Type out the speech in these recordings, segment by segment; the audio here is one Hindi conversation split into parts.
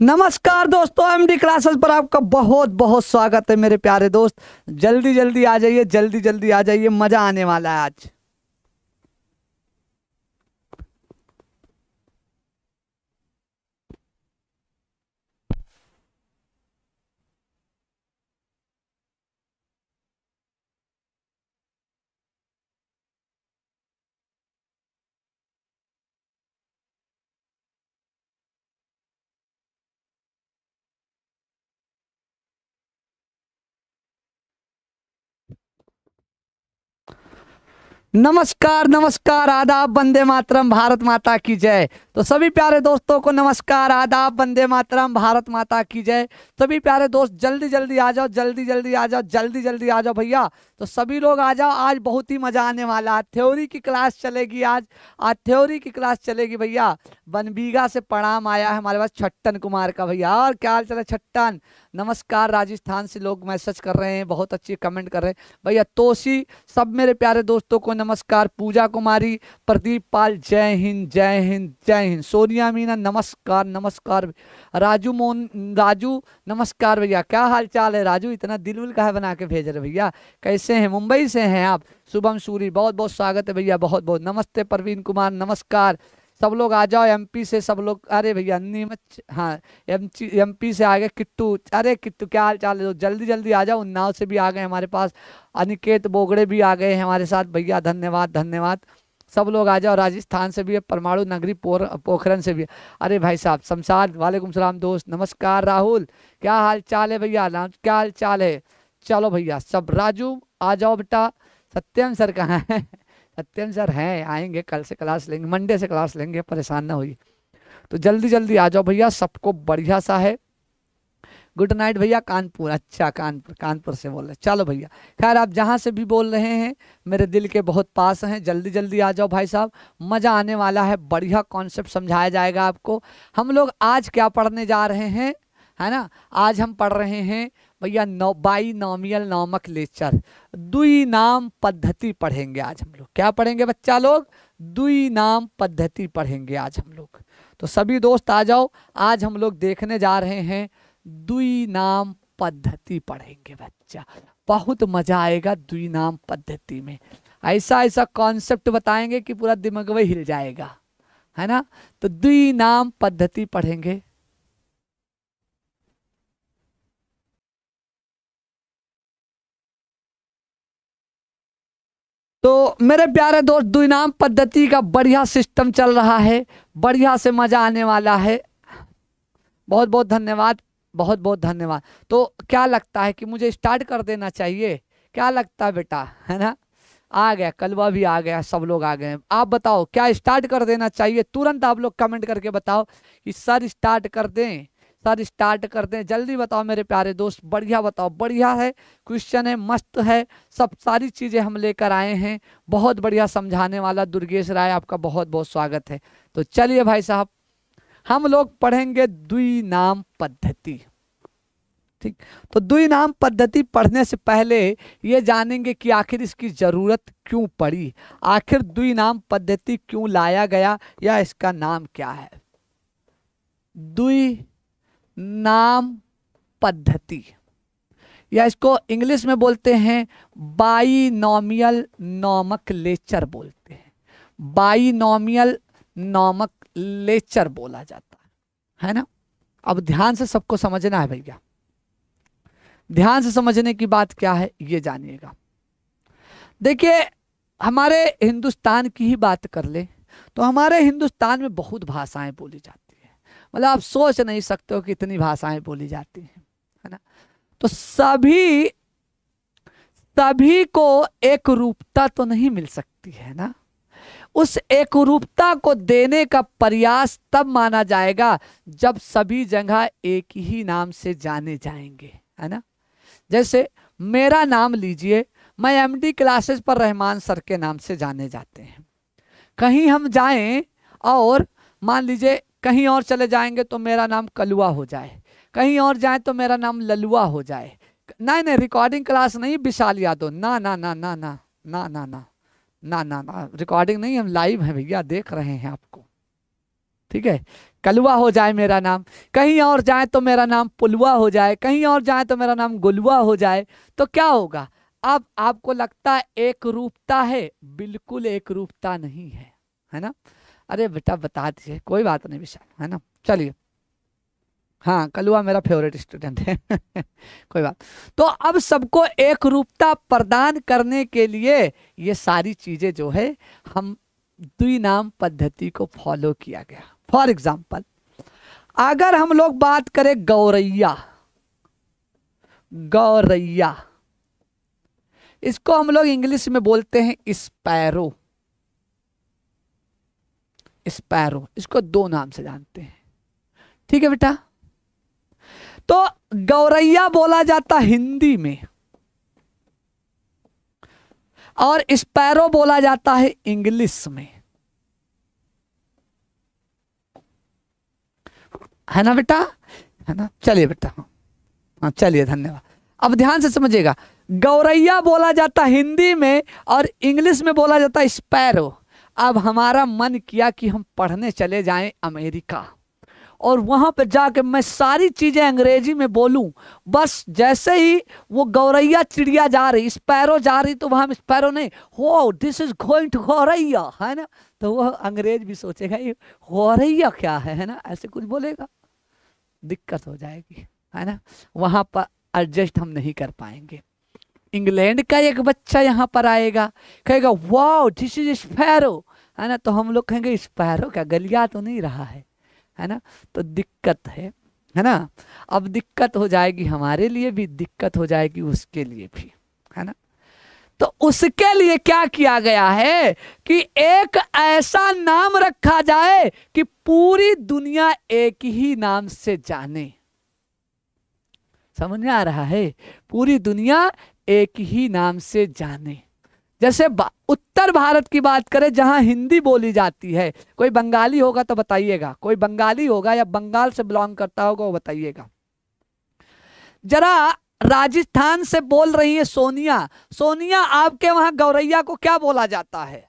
नमस्कार दोस्तों एमडी क्लासेस पर आपका बहुत बहुत स्वागत है मेरे प्यारे दोस्त जल्दी जल्दी आ जाइए जल्दी जल्दी आ जाइए मज़ा आने वाला है आज नमस्कार नमस्कार आदाब बंदे मातरम भारत माता की जय तो सभी प्यारे दोस्तों को नमस्कार आदाब बंदे मातरम भारत माता की जय सभी प्यारे दोस्त जल्दी जल्दी आ जाओ जल्दी जल्दी आ जाओ जल्दी जल्दी आ जाओ भैया तो सभी लोग आ जाओ आज बहुत ही मज़ा आने वाला है थ्योरी की क्लास चलेगी आज आज थ्योरी की क्लास चलेगी भैया बनबीघा से प्रणाम आया है हमारे पास छट्टन कुमार का भैया और क्या हाल चला छट्टन नमस्कार राजस्थान से लोग मैसेज कर रहे हैं बहुत अच्छी कमेंट कर रहे हैं भैया तोसी सब मेरे प्यारे दोस्तों को नमस्कार पूजा कुमारी प्रदीप पाल जय हिंद जय हिंद जय हिंद सोनिया मीना नमस्कार नमस्कार राजू मोन राजू नमस्कार भैया क्या हाल चाल है राजू इतना दिल विल है बना के भेज रहे भैया कैसे हैं मुंबई से हैं आप शुभम सूरी बहुत बहुत स्वागत है भैया बहुत बहुत नमस्ते प्रवीण कुमार नमस्कार सब लोग आ जाओ एमपी से सब लोग अरे भैया नीमच हाँ एम एमपी से आ गए किट्टू अरे किट्टू क्या हाल चाल है तो जल्दी जल्दी आ जाओ उन्नाव से भी आ गए हमारे पास अनिकेत बोगड़े भी आ गए हमारे साथ भैया धन्यवाद धन्यवाद सब लोग आ जाओ राजस्थान से भी है परमाणु नगरी पोर पोखरन से भी अरे भाई साहब शमशाद वालेकुम सलाम दोस्त नमस्कार राहुल क्या हाल चाल है भैया क्या हाल चाल है चलो भैया सब राजू आ जाओ बेटा सत्यम सर कहाँ हैं अत्यंत सर हैं आएंगे कल से क्लास लेंगे मंडे से क्लास लेंगे परेशान ना होइए तो जल्दी जल्दी आ जाओ भैया सबको बढ़िया सा है गुड नाइट भैया कानपुर अच्छा कानपुर कानपुर से बोल रहे चलो भैया खैर आप जहाँ से भी बोल रहे हैं मेरे दिल के बहुत पास हैं जल्दी जल्दी आ जाओ भाई साहब मज़ा आने वाला है बढ़िया कॉन्सेप्ट समझाया जाएगा आपको हम लोग आज क्या पढ़ने जा रहे हैं है ना आज हम पढ़ रहे हैं भैया नौ नॉमियल नामक लेक्चर दुई नाम पद्धति पढ़ेंगे आज हम लोग क्या पढ़ेंगे बच्चा लोग दुई नाम पद्धति पढ़ेंगे आज हम लोग तो सभी दोस्त आ जाओ आज हम लोग देखने जा रहे हैं दुई नाम पद्धति पढ़ेंगे बच्चा बहुत मजा आएगा दुई नाम पद्धति में ऐसा ऐसा कॉन्सेप्ट बताएंगे कि पूरा दिमाग वही हिल जाएगा है ना तो दुई नाम पद्धति पढ़ेंगे तो मेरे प्यारे दोस्त दुनाम पद्धति का बढ़िया सिस्टम चल रहा है बढ़िया से मज़ा आने वाला है बहुत बहुत धन्यवाद बहुत बहुत धन्यवाद तो क्या लगता है कि मुझे स्टार्ट कर देना चाहिए क्या लगता है बेटा है ना आ गया कलवा भी आ गया सब लोग आ गए आप बताओ क्या स्टार्ट कर देना चाहिए तुरंत आप लोग कमेंट करके बताओ कि सर स्टार्ट कर दें सर स्टार्ट करते हैं जल्दी बताओ मेरे प्यारे दोस्त बढ़िया बताओ बढ़िया है क्वेश्चन है मस्त है सब सारी चीज़ें हम लेकर आए हैं बहुत बढ़िया समझाने वाला दुर्गेश राय आपका बहुत बहुत स्वागत है तो चलिए भाई साहब हम लोग पढ़ेंगे दुई नाम पद्धति ठीक तो दुई नाम पद्धति पढ़ने से पहले ये जानेंगे कि आखिर इसकी ज़रूरत क्यों पड़ी आखिर दुई नाम पद्धति क्यों लाया गया या इसका नाम क्या है दुई नाम पद्धति या इसको इंग्लिश में बोलते हैं बाई नॉमियल नॉमक लेचर बोलते हैं बाई नॉमियल नॉमक लेचर बोला जाता है है ना अब ध्यान से सबको समझना है भैया ध्यान से समझने की बात क्या है ये जानिएगा देखिए हमारे हिंदुस्तान की ही बात कर ले तो हमारे हिंदुस्तान में बहुत भाषाएं बोली जाती मतलब आप सोच नहीं सकते हो कि इतनी भाषाएं बोली जाती हैं है ना तो सभी सभी को एक रूपता तो नहीं मिल सकती है ना उस एक रूपता को देने का प्रयास तब माना जाएगा जब सभी जगह एक ही नाम से जाने जाएंगे है ना जैसे मेरा नाम लीजिए मैं एमडी क्लासेस पर रहमान सर के नाम से जाने जाते हैं कहीं हम जाएं और मान लीजिए कहीं और चले जाएंगे तो मेरा नाम कलुआ हो जाए कहीं और जाए तो मेरा नाम ललुआ हो जाए नहीं नहीं रिकॉर्डिंग क्लास नहीं विशाल यादव ना ना ना ना ना ना ना ना ना ना ना रिकॉर्डिंग नहीं हम लाइव हैं भैया देख रहे हैं आपको ठीक है कलुआ हो जाए मेरा नाम कहीं और जाए तो मेरा नाम पुलवा हो जाए कहीं और जाए तो मेरा नाम गुलवा हो जाए तो क्या होगा अब आपको लगता है एक रूपता है बिल्कुल एक रूपता नहीं है है ना अरे बेटा बता दीजिए कोई बात नहीं विशाल है ना चलिए हाँ कलुआ मेरा फेवरेट स्टूडेंट है कोई बात तो अब सबको एक रूपता प्रदान करने के लिए ये सारी चीज़ें जो है हम दुई नाम पद्धति को फॉलो किया गया फॉर एग्जाम्पल अगर हम लोग बात करें गौरैया गौरैया इसको हम लोग इंग्लिश में बोलते हैं स्पैरो स्पैरो इसको दो नाम से जानते हैं ठीक है बेटा तो गौरैया बोला जाता हिंदी में और स्पैरो बोला जाता है इंग्लिश में है ना बेटा है ना चलिए बेटा हाँ।, हाँ चलिए धन्यवाद अब ध्यान से समझिएगा गौरैया बोला जाता हिंदी में और इंग्लिश में बोला जाता स्पैरो अब हमारा मन किया कि हम पढ़ने चले जाएं अमेरिका और वहाँ पर जाके मैं सारी चीज़ें अंग्रेजी में बोलूँ बस जैसे ही वो गौरैया चिड़िया जा रही स्पैरो जा रही तो वहाँ स्पैरो नहीं हो दिस इज़ गोइंग टू गौरैया है ना तो वह अंग्रेज भी सोचेगा ये गौरैया क्या है है ना ऐसे कुछ बोलेगा दिक्कत हो जाएगी है ना वहाँ पर एडजस्ट हम नहीं कर पाएंगे इंग्लैंड का एक बच्चा यहाँ पर आएगा कहेगा वाओ दिस इज स्पैरो है ना तो हम लोग कहेंगे स्पैरो का गलिया तो नहीं रहा है है ना तो दिक्कत है है ना अब दिक्कत हो जाएगी हमारे लिए भी दिक्कत हो जाएगी उसके लिए भी है ना तो उसके लिए क्या किया गया है कि एक ऐसा नाम रखा जाए कि पूरी दुनिया एक ही नाम से जाने समझ में आ रहा है पूरी दुनिया एक ही नाम से जाने जैसे उत्तर भारत की बात करें जहां हिंदी बोली जाती है कोई बंगाली होगा तो बताइएगा कोई बंगाली होगा या बंगाल से बिलोंग करता होगा वो बताइएगा जरा राजस्थान से बोल रही है सोनिया सोनिया आपके वहां गौरैया को क्या बोला जाता है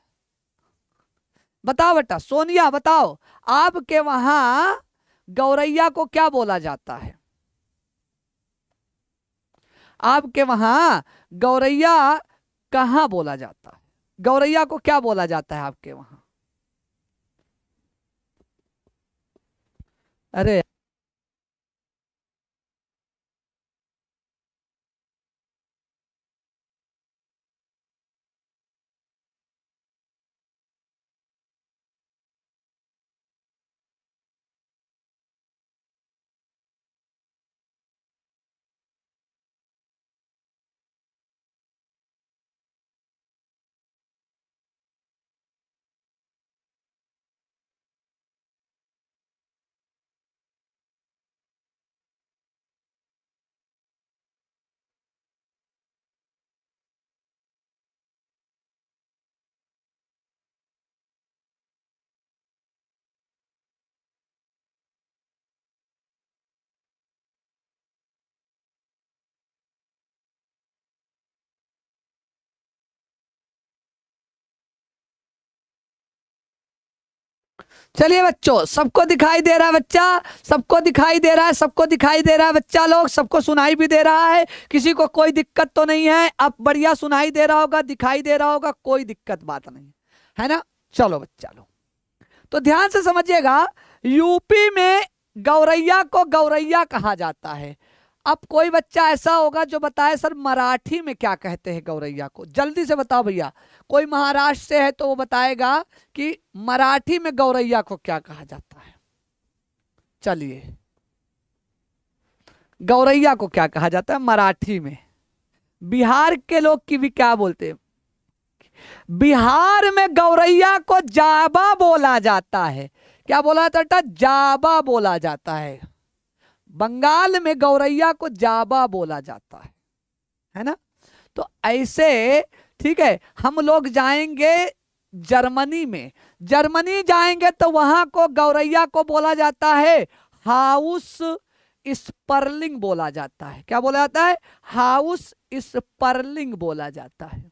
बताओ बेटा सोनिया बताओ आपके वहां गौरैया को क्या बोला जाता है आपके वहां गौरैया कहा बोला जाता है गौरैया को क्या बोला जाता है आपके वहां अरे चलिए बच्चों सबको दिखाई दे रहा है बच्चा सबको दिखाई दे रहा है सबको दिखाई दे रहा है बच्चा लोग सबको सुनाई भी दे रहा है किसी को कोई दिक्कत तो नहीं है अब बढ़िया सुनाई दे रहा होगा दिखाई दे रहा होगा कोई दिक्कत बात नहीं है ना चलो बच्चा लोग तो ध्यान से समझिएगा यूपी में गौरैया को गौरैया कहा जाता है अब कोई बच्चा ऐसा होगा जो बताए सर मराठी में क्या कहते हैं गौरैया को जल्दी से बताओ भैया कोई महाराष्ट्र से है तो वो बताएगा कि मराठी में गौरैया को क्या कहा जाता है चलिए गौरैया को क्या कहा जाता है मराठी में बिहार के लोग की भी क्या बोलते हैं बिहार में गौरैया को जाबा बोला जाता है क्या बोला जाता है जाबा बोला जाता है बंगाल में गौरैया को जाबा बोला जाता है है ना तो ऐसे ठीक है हम लोग जाएंगे जर्मनी में जर्मनी जाएंगे तो वहां को गौरैया को बोला जाता है हाउस स्पर्लिंग बोला जाता है क्या बोला जाता है हाउस स्पर्लिंग बोला जाता है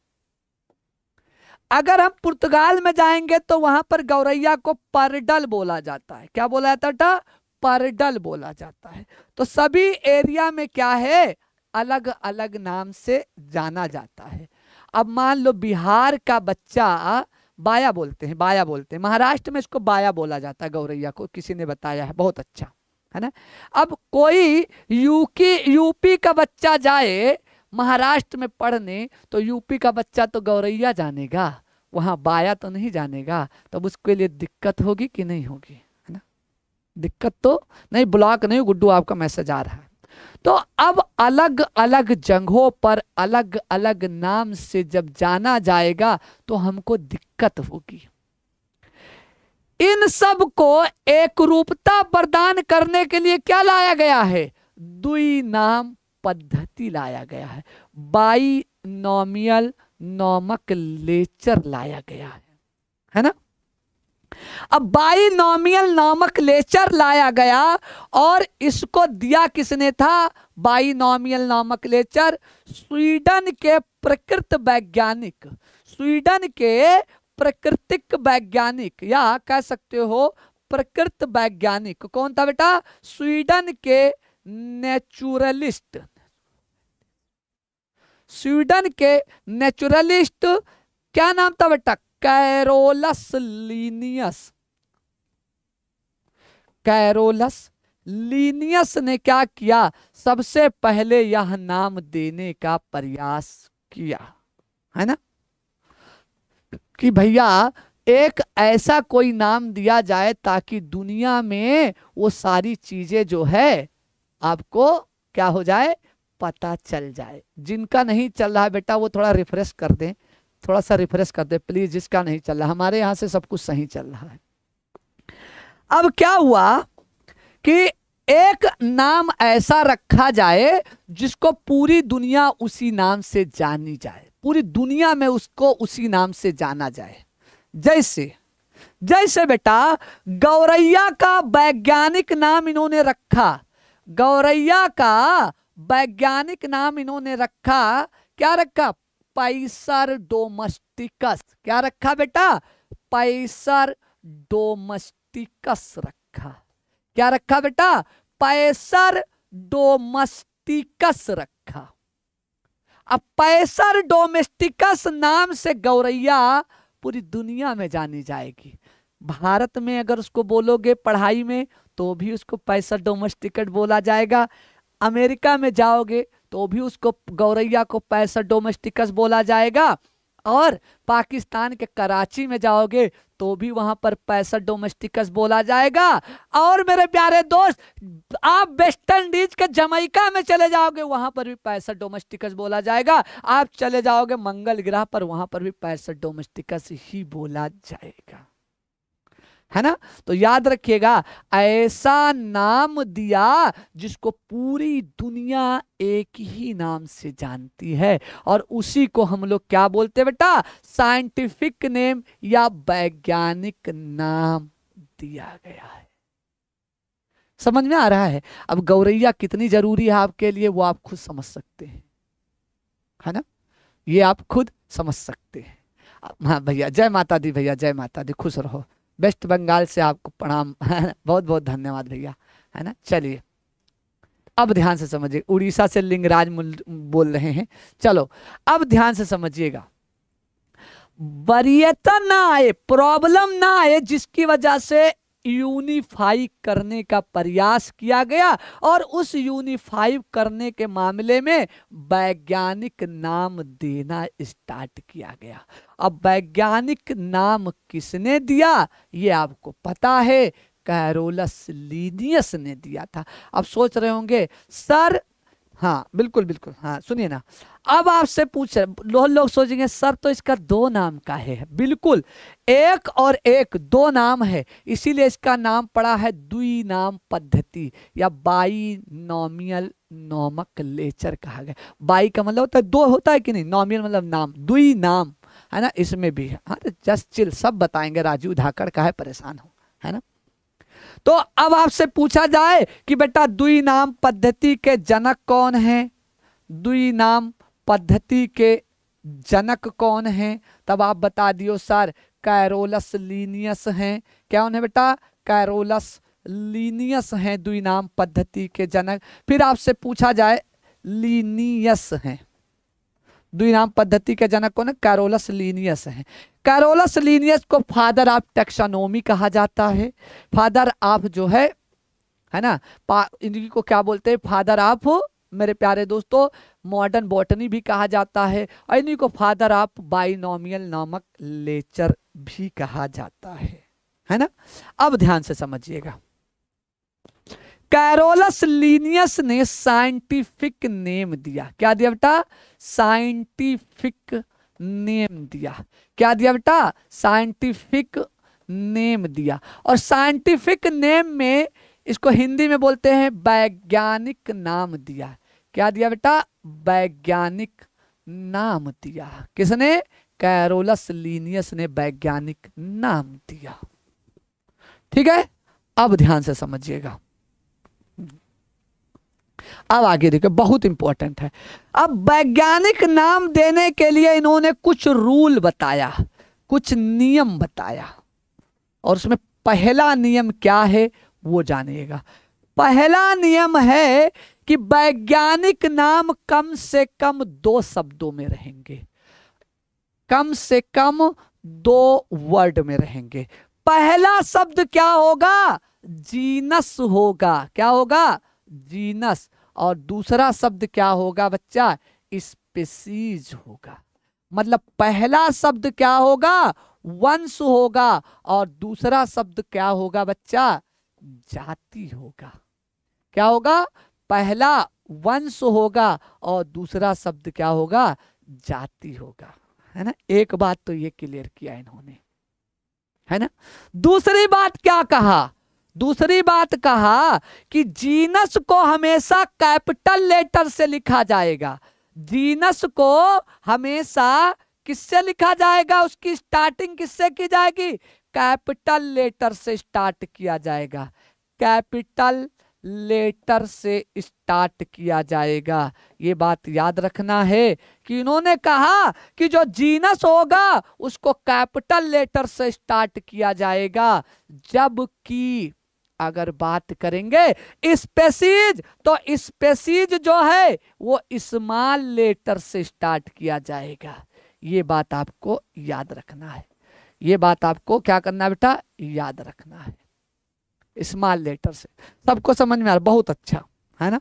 अगर हम पुर्तगाल में जाएंगे तो वहां पर गौरैया को पर्डल बोला जाता है क्या बोला जाता है परडल बोला जाता है तो सभी एरिया में क्या है अलग अलग नाम से जाना जाता है अब मान लो बिहार का बच्चा बाया बोलते हैं बाया बोलते हैं महाराष्ट्र में इसको बाया बोला जाता है गौरैया को किसी ने बताया है बहुत अच्छा है ना अब कोई यूकी यूपी का बच्चा जाए महाराष्ट्र में पढ़ने तो यूपी का बच्चा तो गौरैया जानेगा वहाँ बाया तो नहीं जानेगा तब तो उसके लिए दिक्कत होगी कि नहीं होगी दिक्कत तो नहीं ब्लॉक नहीं गुड्डू आपका मैसेज आ रहा है तो अब अलग अलग जगहों पर अलग अलग नाम से जब जाना जाएगा तो हमको दिक्कत होगी इन सब को एक रूपता प्रदान करने के लिए क्या लाया गया है दुई नाम पद्धति लाया गया है बाई नॉमियल नॉमक लेचर लाया गया है है ना अब बाइनोमियल नामक लेचर लाया गया और इसको दिया किसने था बाइनोमियल नामक लेचर स्वीडन के प्रकृत वैज्ञानिक स्वीडन के प्रकृतिक वैज्ञानिक या कह सकते हो प्रकृत वैज्ञानिक कौन था बेटा स्वीडन के नेचुरलिस्ट स्वीडन के नेचुरलिस्ट क्या नाम था बेटा कैरोलस लीनियस कैरोलस लीनियस ने क्या किया सबसे पहले यह नाम देने का प्रयास किया है ना कि भैया एक ऐसा कोई नाम दिया जाए ताकि दुनिया में वो सारी चीजें जो है आपको क्या हो जाए पता चल जाए जिनका नहीं चल रहा बेटा वो थोड़ा रिफ्रेश कर दें थोड़ा सा रिफ्रेश कर दे प्लीज जिसका नहीं चल रहा हमारे यहां से सब कुछ सही चल रहा है अब क्या हुआ कि एक नाम ऐसा रखा जाए जिसको पूरी दुनिया उसी नाम से जानी जाए पूरी दुनिया में उसको उसी नाम से जाना जाए जैसे जैसे बेटा गौरैया का वैज्ञानिक नाम इन्होंने रखा गौरैया का वैज्ञानिक नाम इन्होंने रखा क्या रखा पैसर डोमस्टिकस क्या रखा बेटा पैसर डोमस्टिकस रखा क्या रखा बेटा पैसर डोमस्टिकस रखा अब पैसर डोमेस्टिकस नाम से गौरैया पूरी दुनिया में जानी जाएगी भारत में अगर उसको बोलोगे पढ़ाई में तो भी उसको पैसर डोमेस्टिकट बोला जाएगा अमेरिका में जाओगे तो भी उसको गौरैया को पैसा डोमेस्टिकस बोला जाएगा और पाकिस्तान के कराची में जाओगे तो भी वहां पर पैसा डोमेस्टिकस बोला जाएगा और मेरे प्यारे दोस्त आप वेस्ट इंडीज के जमैका में चले जाओगे वहां पर भी पैसा डोमेस्टिकस बोला जाएगा आप चले जाओगे मंगल ग्रह पर वहां पर भी पैसा डोमेस्टिकस ही बोला जाएगा है ना तो याद रखिएगा ऐसा नाम दिया जिसको पूरी दुनिया एक ही नाम से जानती है और उसी को हम लोग क्या बोलते हैं बेटा साइंटिफिक नेम या वैज्ञानिक नाम दिया गया है समझ में आ रहा है अब गौरैया कितनी जरूरी है आपके लिए वो आप खुद समझ सकते हैं है ना ये आप खुद समझ सकते हैं हाँ भैया जय माता दी भैया जय माता दी खुश रहो वेस्ट बंगाल से आपको प्रणाम बहुत बहुत धन्यवाद भैया है ना चलिए अब ध्यान से समझिए उड़ीसा से लिंगराज बोल रहे हैं चलो अब ध्यान से समझिएगा वरीयता ना आए प्रॉब्लम ना आए जिसकी वजह से यूनिफाई करने का प्रयास किया गया और उस यूनिफाई करने के मामले में वैज्ञानिक नाम देना स्टार्ट किया गया अब वैज्ञानिक नाम किसने दिया ये आपको पता है कैरोलस लीनियस ने दिया था अब सोच रहे होंगे सर हाँ बिल्कुल बिल्कुल हाँ सुनिए ना अब आपसे पूछ रहे लोग लोग सोचेंगे सर तो इसका दो नाम का है बिल्कुल एक और एक दो नाम है इसीलिए इसका नाम पड़ा है दुई नाम पद्धति या बाई नॉमियल नॉमक लेचर कहा गया बाई का मतलब होता है दो होता है कि नहीं नॉमियल मतलब नाम दुई नाम है ना इसमें भी है हाँ तो जस्ट चिल सब बताएंगे राजू धाकड़ का है परेशान हो है ना तो अब आपसे पूछा जाए कि बेटा दुई नाम पद्धति के जनक कौन हैं दुई नाम पद्धति के जनक कौन हैं तब आप बता दियो सर कैरोलस लीनियस हैं क्या उन्हें बेटा कैरोलस लीनियस हैं दुई नाम पद्धति के जनक फिर आपसे पूछा जाए लीनियस हैं द्विनाम पद्धति के जनक कौन है कैरोलस लीनियस है कैरोलस लीनियस को फादर ऑफ टेक्सानोमी कहा जाता है फादर ऑफ जो है है ना इनकी को क्या बोलते हैं फादर ऑफ मेरे प्यारे दोस्तों मॉडर्न बॉटनी भी कहा जाता है और इन्हीं को फादर ऑफ बाइनोमियल नामक लेचर भी कहा जाता है है ना अब ध्यान से समझिएगा कैरोलस लीनियस ने साइंटिफिक नेम दिया क्या दिया बेटा साइंटिफिक नेम दिया क्या दिया बेटा साइंटिफिक नेम दिया और साइंटिफिक नेम में इसको हिंदी में बोलते हैं वैज्ञानिक नाम दिया क्या दिया बेटा वैज्ञानिक नाम दिया किसने कैरोलस लीनियस ने वैज्ञानिक नाम दिया ठीक है अब ध्यान से समझिएगा अब आगे देखो बहुत इंपॉर्टेंट है अब वैज्ञानिक नाम देने के लिए इन्होंने कुछ रूल बताया कुछ नियम बताया और उसमें पहला नियम क्या है वो जानिएगा पहला नियम है कि वैज्ञानिक नाम कम से कम दो शब्दों में रहेंगे कम से कम दो वर्ड में रहेंगे पहला शब्द क्या होगा जीनस होगा क्या होगा जीनस और दूसरा शब्द क्या होगा बच्चा स्पेसीज होगा मतलब पहला शब्द क्या होगा वंश होगा और दूसरा शब्द क्या होगा बच्चा जाति होगा क्या होगा पहला वंश होगा और दूसरा शब्द क्या होगा जाति होगा है ना एक बात तो ये क्लियर किया इन्होंने है ना दूसरी बात क्या कहा दूसरी बात कहा कि जीनस को हमेशा कैपिटल लेटर से लिखा जाएगा जीनस को हमेशा किससे लिखा जाएगा उसकी स्टार्टिंग किससे की जाएगी कैपिटल लेटर से स्टार्ट किया जाएगा कैपिटल लेटर से स्टार्ट किया जाएगा ये बात याद रखना है कि इन्होंने कहा कि जो जीनस होगा उसको कैपिटल लेटर से स्टार्ट किया जाएगा जबकि अगर बात करेंगे स्पेसीज तो स्पेसीज जो है वो स्मॉल लेटर से स्टार्ट किया जाएगा ये बात आपको याद रखना है ये बात आपको क्या करना बेटा याद रखना है स्मॉल लेटर से सबको समझ में आ रहा बहुत अच्छा है ना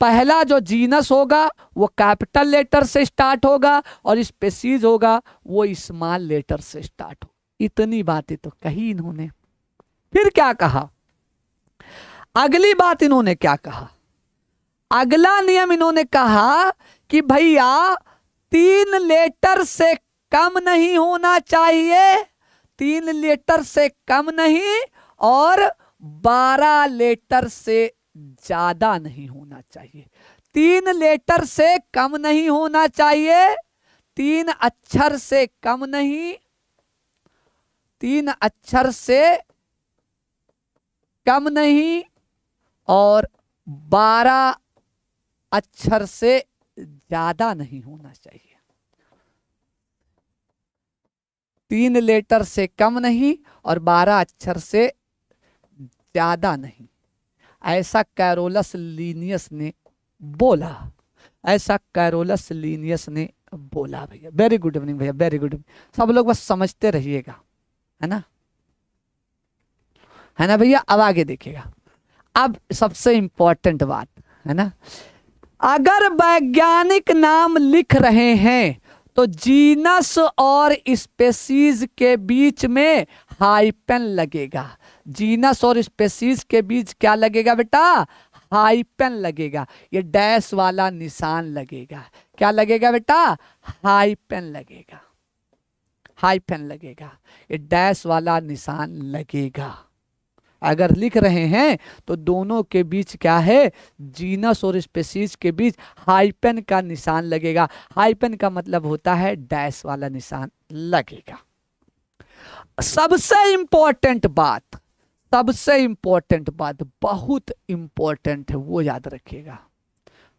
पहला जो जीनस होगा वो कैपिटल लेटर से स्टार्ट होगा और स्पेसीज होगा वो स्मॉल लेटर से स्टार्ट होगा इतनी बातें तो कही इन्होंने फिर क्या कहा अगली बात इन्होंने क्या कहा अगला नियम इन्होंने कहा कि भैया तीन लेटर से कम नहीं होना चाहिए तीन लेटर से कम नहीं और बारह लेटर से ज्यादा नहीं होना चाहिए तीन लेटर से कम नहीं होना चाहिए तीन अक्षर से कम नहीं तीन अक्षर से कम नहीं और बारह अक्षर से ज्यादा नहीं होना चाहिए तीन लेटर से कम नहीं और बारह अक्षर से ज्यादा नहीं ऐसा कैरोलस लीनियस ने बोला ऐसा कैरोलस लीनियस ने बोला भैया वेरी गुड इवनिंग भैया वेरी गुड इवनिंग सब लोग बस समझते रहिएगा है ना है ना भैया अब आगे देखिएगा अब सबसे इंपॉर्टेंट बात है ना अगर वैज्ञानिक नाम लिख रहे हैं तो जीनस और स्पेसीज के बीच में हाइपन लगेगा जीनस और स्पेसीज के बीच क्या लगेगा बेटा हाइपन लगेगा ये डैश वाला निशान लगेगा क्या लगेगा बेटा हाइपन लगेगा हाइपन लगेगा ये डैश वाला निशान लगेगा अगर लिख रहे हैं तो दोनों के बीच क्या है जीनस और स्पेसीज के बीच हाइपन का निशान लगेगा हाइपन का मतलब होता है डैश वाला निशान लगेगा सबसे इंपॉर्टेंट बात सबसे इंपॉर्टेंट बात बहुत इंपॉर्टेंट है वो याद रखिएगा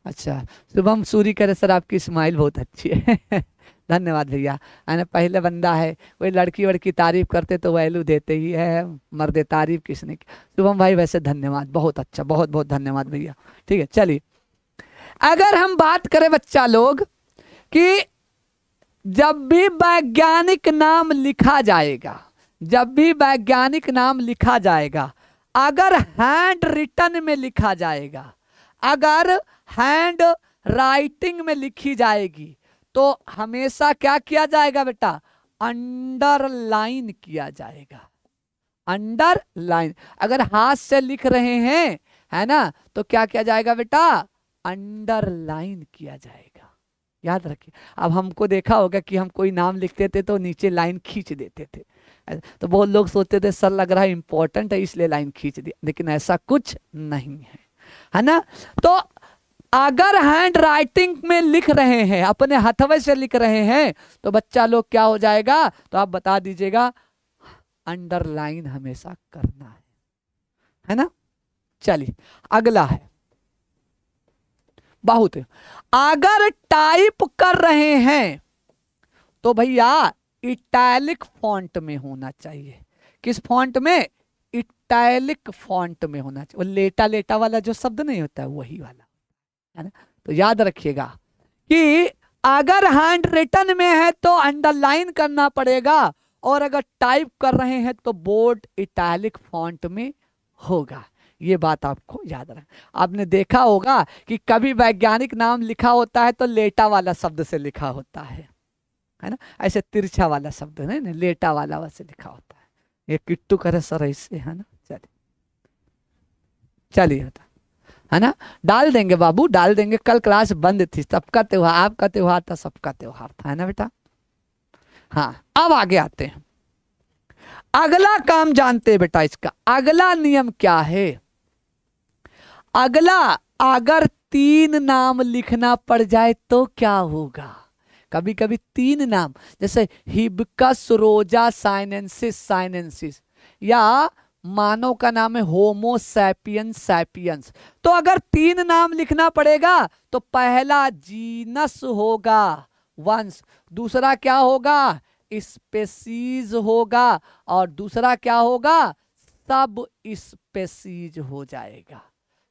अच्छा शुभम सूरी करे सर आपकी स्माइल बहुत अच्छी है धन्यवाद भैया यानी पहले बंदा है कोई लड़की वड़की तारीफ करते तो वैल्यू देते ही है मर्द तारीफ किसने की शुभम भाई वैसे धन्यवाद बहुत अच्छा बहुत बहुत धन्यवाद भैया ठीक है चलिए अगर हम बात करें बच्चा लोग कि जब भी वैज्ञानिक नाम लिखा जाएगा जब भी वैज्ञानिक नाम लिखा जाएगा अगर हैंड रिटन में लिखा जाएगा अगर हैंड राइटिंग में लिखी जाएगी तो हमेशा क्या किया जाएगा बेटा अंडरलाइन किया जाएगा अंडरलाइन अगर हाथ से लिख रहे हैं है ना तो क्या किया जाएगा बेटा अंडरलाइन किया जाएगा याद रखिए अब हमको देखा होगा कि हम कोई नाम लिखते थे तो नीचे लाइन खींच देते थे तो बहुत लोग सोचते थे सर लग रहा है इंपॉर्टेंट है इसलिए लाइन खींच दी लेकिन ऐसा कुछ नहीं है है ना तो अगर हैंड राइटिंग में लिख रहे हैं अपने हथवे से लिख रहे हैं तो बच्चा लोग क्या हो जाएगा तो आप बता दीजिएगा अंडरलाइन हमेशा करना है है ना चलिए अगला है बहुत अगर टाइप कर रहे हैं तो भैया इटैलिक फॉन्ट में होना चाहिए किस फॉन्ट में इटैलिक फॉन्ट में होना चाहिए वो लेटा लेटा वाला जो शब्द नहीं होता है वही वाला है ना तो याद रखिएगा कि अगर हैंड रिटन में है तो अंडरलाइन करना पड़ेगा और अगर टाइप कर रहे हैं तो बोर्ड इटैलिक फॉन्ट में होगा ये बात आपको याद रख आपने देखा होगा कि कभी वैज्ञानिक नाम लिखा होता है तो लेटा वाला शब्द से लिखा होता है है ना ऐसे तिरछा वाला शब्द नहीं ना लेटा वाला वैसे लिखा होता है ये किट्टू करे सर ऐसे है ना चलिए चलिए होता है ना डाल देंगे बाबू डाल देंगे कल क्लास बंद थी सबका त्योहार आपका त्योहार था सबका त्योहार था है ना बेटा हाँ अब आगे आते हैं अगला काम जानते हैं बेटा इसका अगला नियम क्या है अगला अगर तीन नाम लिखना पड़ जाए तो क्या होगा कभी कभी तीन नाम जैसे हिबकस रोजा साइनेंसिस साइनेंसिस या मानव का नाम है होमो सैपियन सैपियंस तो अगर तीन नाम लिखना पड़ेगा तो पहला जीनस होगा वंश दूसरा क्या होगा स्पेसीज होगा और दूसरा क्या होगा सब स्पेसीज हो जाएगा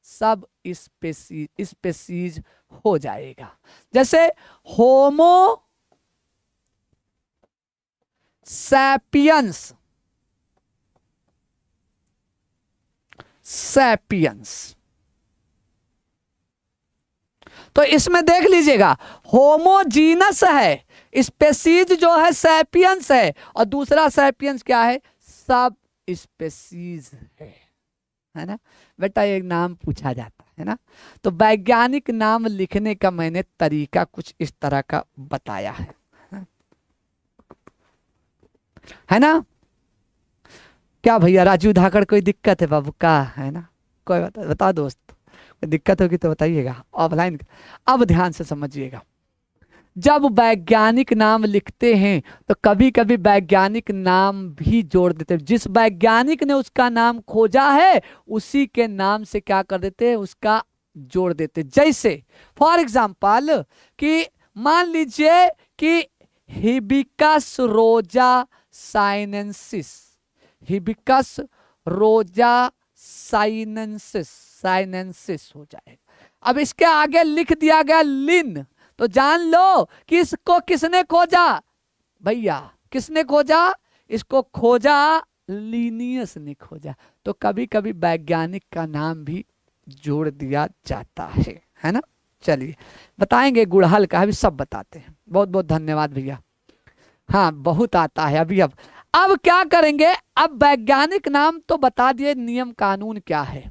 सब स्पेसी स्पेसीज हो जाएगा जैसे होमो सैपियंस सेपियंस तो इसमें देख लीजिएगा होमोजीनस है स्पेसीज जो है सेपियंस है और दूसरा सैपियंस क्या है सब स्पेसीज है है ना बेटा एक नाम पूछा जाता है ना तो वैज्ञानिक नाम लिखने का मैंने तरीका कुछ इस तरह का बताया है है ना क्या भैया राजू धाकड़ कोई दिक्कत है बाबू का है ना कोई बता बता दोस्त कोई दिक्कत होगी तो बताइएगा ऑफलाइन अब ध्यान से समझिएगा जब वैज्ञानिक नाम लिखते हैं तो कभी कभी वैज्ञानिक नाम भी जोड़ देते हैं जिस वैज्ञानिक ने उसका नाम खोजा है उसी के नाम से क्या कर देते हैं उसका जोड़ देते जैसे फॉर एग्जाम्पल कि मान लीजिए कि hibiscus rosa sinensis hibiscus rosa sinensis sinensis हो जाएगा अब इसके आगे लिख दिया गया लिन तो जान लो कि इसको किसने खोजा भैया किसने खोजा इसको खोजा लीनियस ने खोजा तो कभी कभी वैज्ञानिक का नाम भी जोड़ दिया जाता है है ना चलिए बताएंगे गुड़हल का अभी सब बताते हैं बहुत बहुत धन्यवाद भैया हाँ बहुत आता है अभी अब अब क्या करेंगे अब वैज्ञानिक नाम तो बता दिए नियम कानून क्या है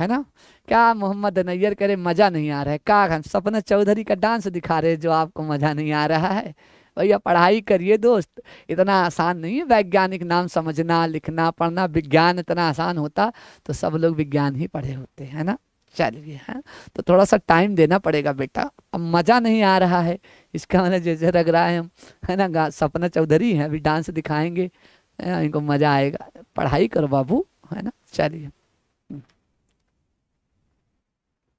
है ना क्या मोहम्मद नैयर करे मजा नहीं आ रहा है क्या सपना चौधरी का डांस दिखा रहे जो आपको मजा नहीं आ रहा है भैया पढ़ाई करिए दोस्त इतना आसान नहीं है वैज्ञानिक नाम समझना लिखना पढ़ना विज्ञान इतना आसान होता तो सब लोग विज्ञान ही पढ़े होते हैं ना चलिए हैं तो थोड़ा सा टाइम देना पड़ेगा बेटा अब मज़ा नहीं आ रहा है इसका मतलब जैसे लग रहा है हम है ना सपना चौधरी है अभी डांस दिखाएंगे इनको मज़ा आएगा पढ़ाई करो बाबू है ना चलिए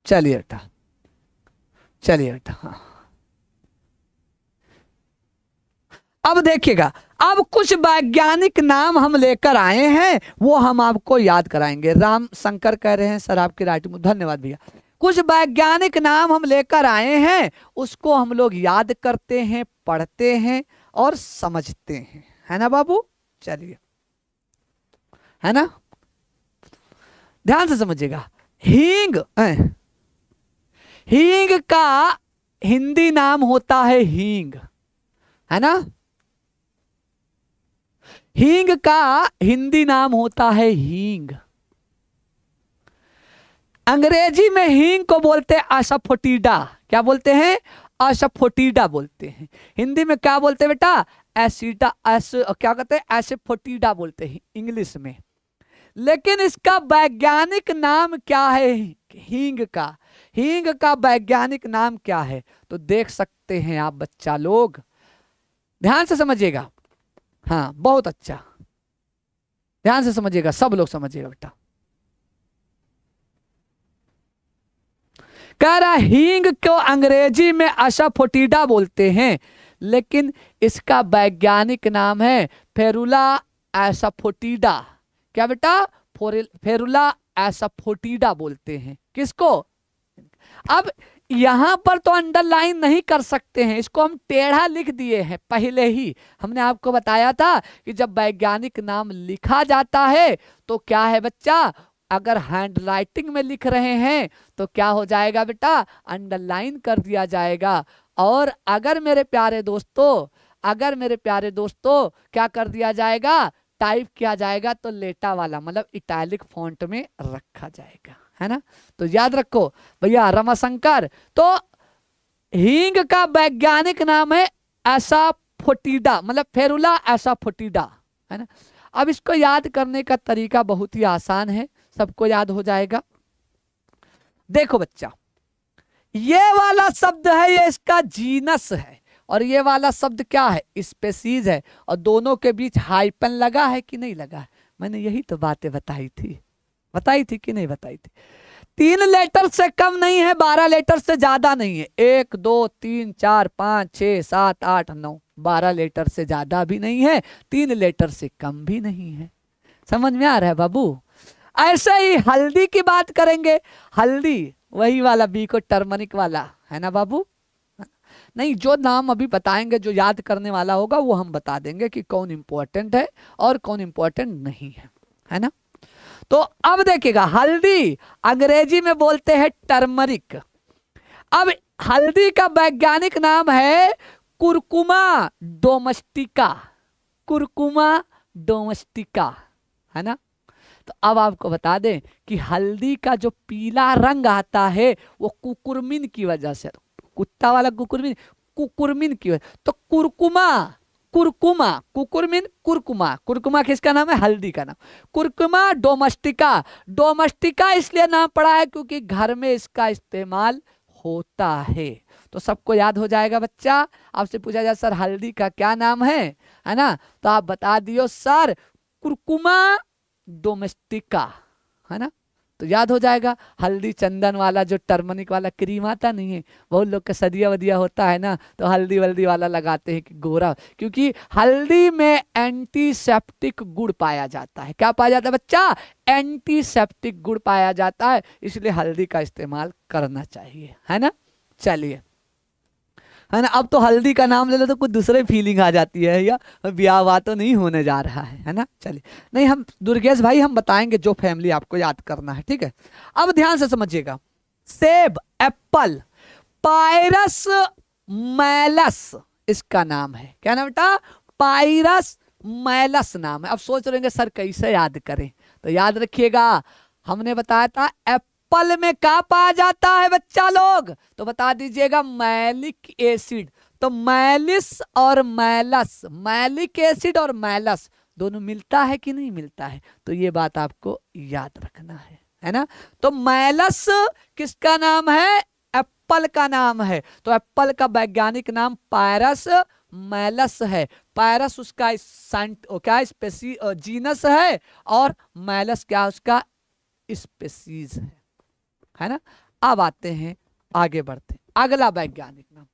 चलिए बेटा चलिए बेटा हाँ अब देखिएगा अब कुछ वैज्ञानिक नाम हम लेकर आए हैं वो हम आपको याद कराएंगे राम शंकर कह रहे हैं सर आपकी राइटिंग धन्यवाद भैया कुछ वैज्ञानिक नाम हम लेकर आए हैं उसको हम लोग याद करते हैं पढ़ते हैं और समझते हैं है ना बाबू चलिए है ना ध्यान से समझिएगा हींग हींग का हिंदी नाम होता है हींग है ना हींग का हिंदी नाम होता है हींग अंग्रेजी में हींग को बोलते हैं असफोटीडा क्या बोलते हैं असफोटीडा बोलते हैं हिंदी में क्या बोलते हैं बेटा एसिडा एस क्या कहते हैं एसफोटीडा बोलते हैं इंग्लिश में लेकिन इसका वैज्ञानिक नाम क्या है हींग का हींग का वैज्ञानिक नाम क्या है तो देख सकते हैं आप बच्चा लोग ध्यान से समझिएगा हाँ बहुत अच्छा ध्यान से समझिएगा सब लोग समझिएगा बेटा कह रहा हींग को अंग्रेजी में असाफोटिडा बोलते हैं लेकिन इसका वैज्ञानिक नाम है फेरुला एसाफोटिडा क्या बेटा फेरुला एसाफोटिडा बोलते हैं किसको अब यहां पर तो अंडरलाइन नहीं कर सकते हैं इसको हम टेढ़ा लिख दिए हैं पहले ही हमने आपको बताया था कि जब वैज्ञानिक नाम लिखा जाता है तो क्या है बच्चा अगर हैंड राइटिंग में लिख रहे हैं तो क्या हो जाएगा बेटा अंडरलाइन कर दिया जाएगा और अगर मेरे प्यारे दोस्तों अगर मेरे प्यारे दोस्तों क्या कर दिया जाएगा टाइप किया जाएगा तो लेटा वाला मतलब इटैलिक फॉन्ट में रखा जाएगा है ना तो याद रखो भैया रमाशंकर तो हींग का वैज्ञानिक नाम है ऐसा फोटीडा मतलब फेरुला ऐसा फोटीडा है ना अब इसको याद करने का तरीका बहुत ही आसान है सबको याद हो जाएगा देखो बच्चा ये वाला शब्द है ये इसका जीनस है और ये वाला शब्द क्या है स्पेसीज है और दोनों के बीच हाइपन लगा है कि नहीं लगा है मैंने यही तो बातें बताई थी बताई थी कि नहीं बताई थी तीन लेटर से कम नहीं है बारह लेटर से ज्यादा नहीं है एक दो तीन चार पाँच छ सात आठ नौ बारह लेटर से ज्यादा भी नहीं है तीन लेटर से कम भी नहीं है समझ में आ रहा है बाबू ऐसे ही हल्दी की बात करेंगे हल्दी वही वाला बी को टर्मनिक वाला है ना बाबू नहीं जो नाम अभी बताएंगे जो याद करने वाला होगा वो हम बता देंगे कि कौन इम्पोर्टेंट है और कौन इंपॉर्टेंट नहीं है है ना तो अब देखिएगा हल्दी अंग्रेजी में बोलते हैं टर्मरिक अब हल्दी का वैज्ञानिक नाम है कुरकुमा डोमस्टिका कुरकुमा डोमस्टिका है ना तो अब आपको बता दें कि हल्दी का जो पीला रंग आता है वो कुकुरमिन की वजह से कुत्ता वाला कुकुरमिन कुकुरमिन की वजह तो curcuma curcuma curcumin curcuma curcuma किसका नाम है हल्दी का नाम कुरकुमा डोमेस्टिका डोमेस्टिका इसलिए नाम पड़ा है क्योंकि घर में इसका इस्तेमाल होता है तो सबको याद हो जाएगा बच्चा आपसे पूछा जाए सर हल्दी का क्या नाम है है ना तो आप बता दियो सर कुरकुमा डोमेस्टिका है ना तो याद हो जाएगा हल्दी चंदन वाला जो टर्मनिक वाला क्रीम आता नहीं है बहुत लोग का सदिया वदिया होता है ना तो हल्दी वल्दी वाला लगाते हैं कि गोरा क्योंकि हल्दी में एंटीसेप्टिक गुड़ पाया जाता है क्या पाया जाता है बच्चा एंटीसेप्टिक गुड़ पाया जाता है इसलिए हल्दी का इस्तेमाल करना चाहिए है ना चलिए है ना अब तो हल्दी का नाम ले लो तो कुछ दूसरे फीलिंग आ जाती है या ब्याह वाह तो नहीं होने जा रहा है है ना चलिए नहीं हम दुर्गेश भाई हम बताएंगे जो फैमिली आपको याद करना है ठीक है अब ध्यान से समझिएगा सेब एप्पल पायरस मैलस इसका नाम है क्या नाम बेटा पायरस मैलस नाम है अब सोच रहे सर कैसे याद करें तो याद रखिएगा हमने बताया था एप्पल एप्पल में क्या पाया जाता है बच्चा लोग तो बता दीजिएगा मैलिक एसिड तो मैलिस और मैलस मैलिक एसिड और मैलस दोनों मिलता है कि नहीं मिलता है तो ये बात आपको याद रखना है है ना तो मैलस किसका नाम है एप्पल का नाम है तो एप्पल का वैज्ञानिक नाम पायरस मैलस है पायरस उसका क्या स्पेसी जीनस है और मैलस क्या उसका स्पेसीज है है ना अब आते हैं आगे बढ़ते हैं अगला वैज्ञानिक नाम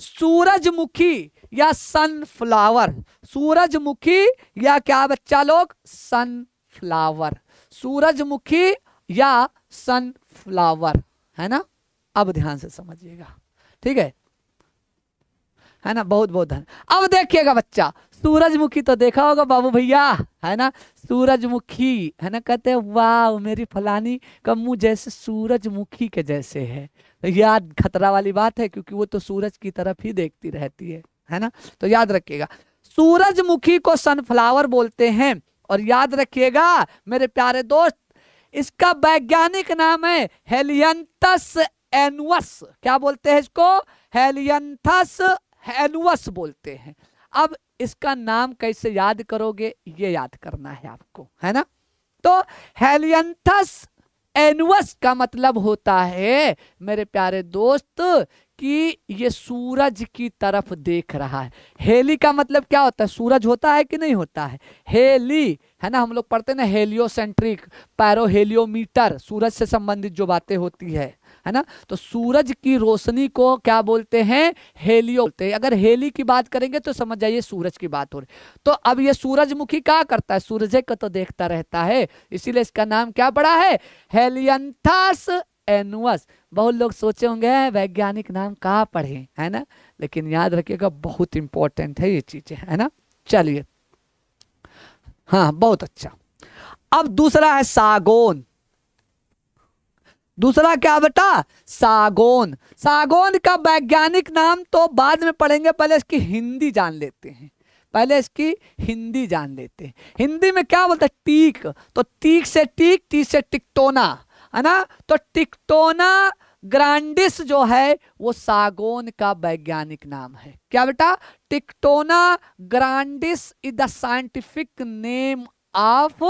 सूरजमुखी या सनफ्लावर सूरजमुखी या क्या बच्चा लोग सनफ्लावर सूरजमुखी या सनफ्लावर है ना अब ध्यान से समझिएगा ठीक है है ना बहुत बहुत धन अब देखिएगा बच्चा सूरजमुखी तो देखा होगा बाबू भैया है ना सूरजमुखी है ना कहते हैं वाह मेरी फलानी का मुंह जैसे सूरजमुखी के जैसे है तो याद खतरा वाली बात है क्योंकि वो तो सूरज की तरफ ही देखती रहती है है ना तो याद रखिएगा सूरजमुखी को सनफ्लावर बोलते हैं और याद रखिएगा मेरे प्यारे दोस्त इसका वैज्ञानिक नाम है हेलियंथस एनुअस क्या बोलते हैं इसको हेलियंथस एनुअस बोलते हैं अब इसका नाम कैसे याद करोगे ये याद करना है आपको है ना तो हेलियंथस एनुअस का मतलब होता है मेरे प्यारे दोस्त कि ये सूरज की तरफ देख रहा है हेली का मतलब क्या होता है सूरज होता है कि नहीं होता है हेली है ना हम लोग पढ़ते ना हेलियोसेंट्रिक पैरोहेलियोमीटर सूरज से संबंधित जो बातें होती है है ना तो सूरज की रोशनी को क्या बोलते हैं हेलियो बोलते हैं अगर हेली की बात करेंगे तो समझ जाइए सूरज की बात हो रही तो अब ये सूरजमुखी क्या करता है सूरज को तो देखता रहता है इसीलिए इसका नाम क्या पड़ा है हेलियंथास एनुअस बहुत लोग सोचे होंगे वैज्ञानिक नाम कहाँ पढ़े है ना लेकिन याद रखिएगा बहुत इंपॉर्टेंट है ये चीजें है ना चलिए हाँ बहुत अच्छा अब दूसरा है सागोन दूसरा क्या बता सागोन सागोन का वैज्ञानिक नाम तो बाद में पढ़ेंगे पहले इसकी हिंदी जान लेते हैं पहले इसकी हिंदी जान लेते हैं हिंदी में क्या बोलते हैं टीक तो टीक से टीक टी से टिकटोना है ना तो टिकटोना ग्रांडिस जो है वो सागोन का वैज्ञानिक नाम है क्या बेटा tectona grandis is the scientific name of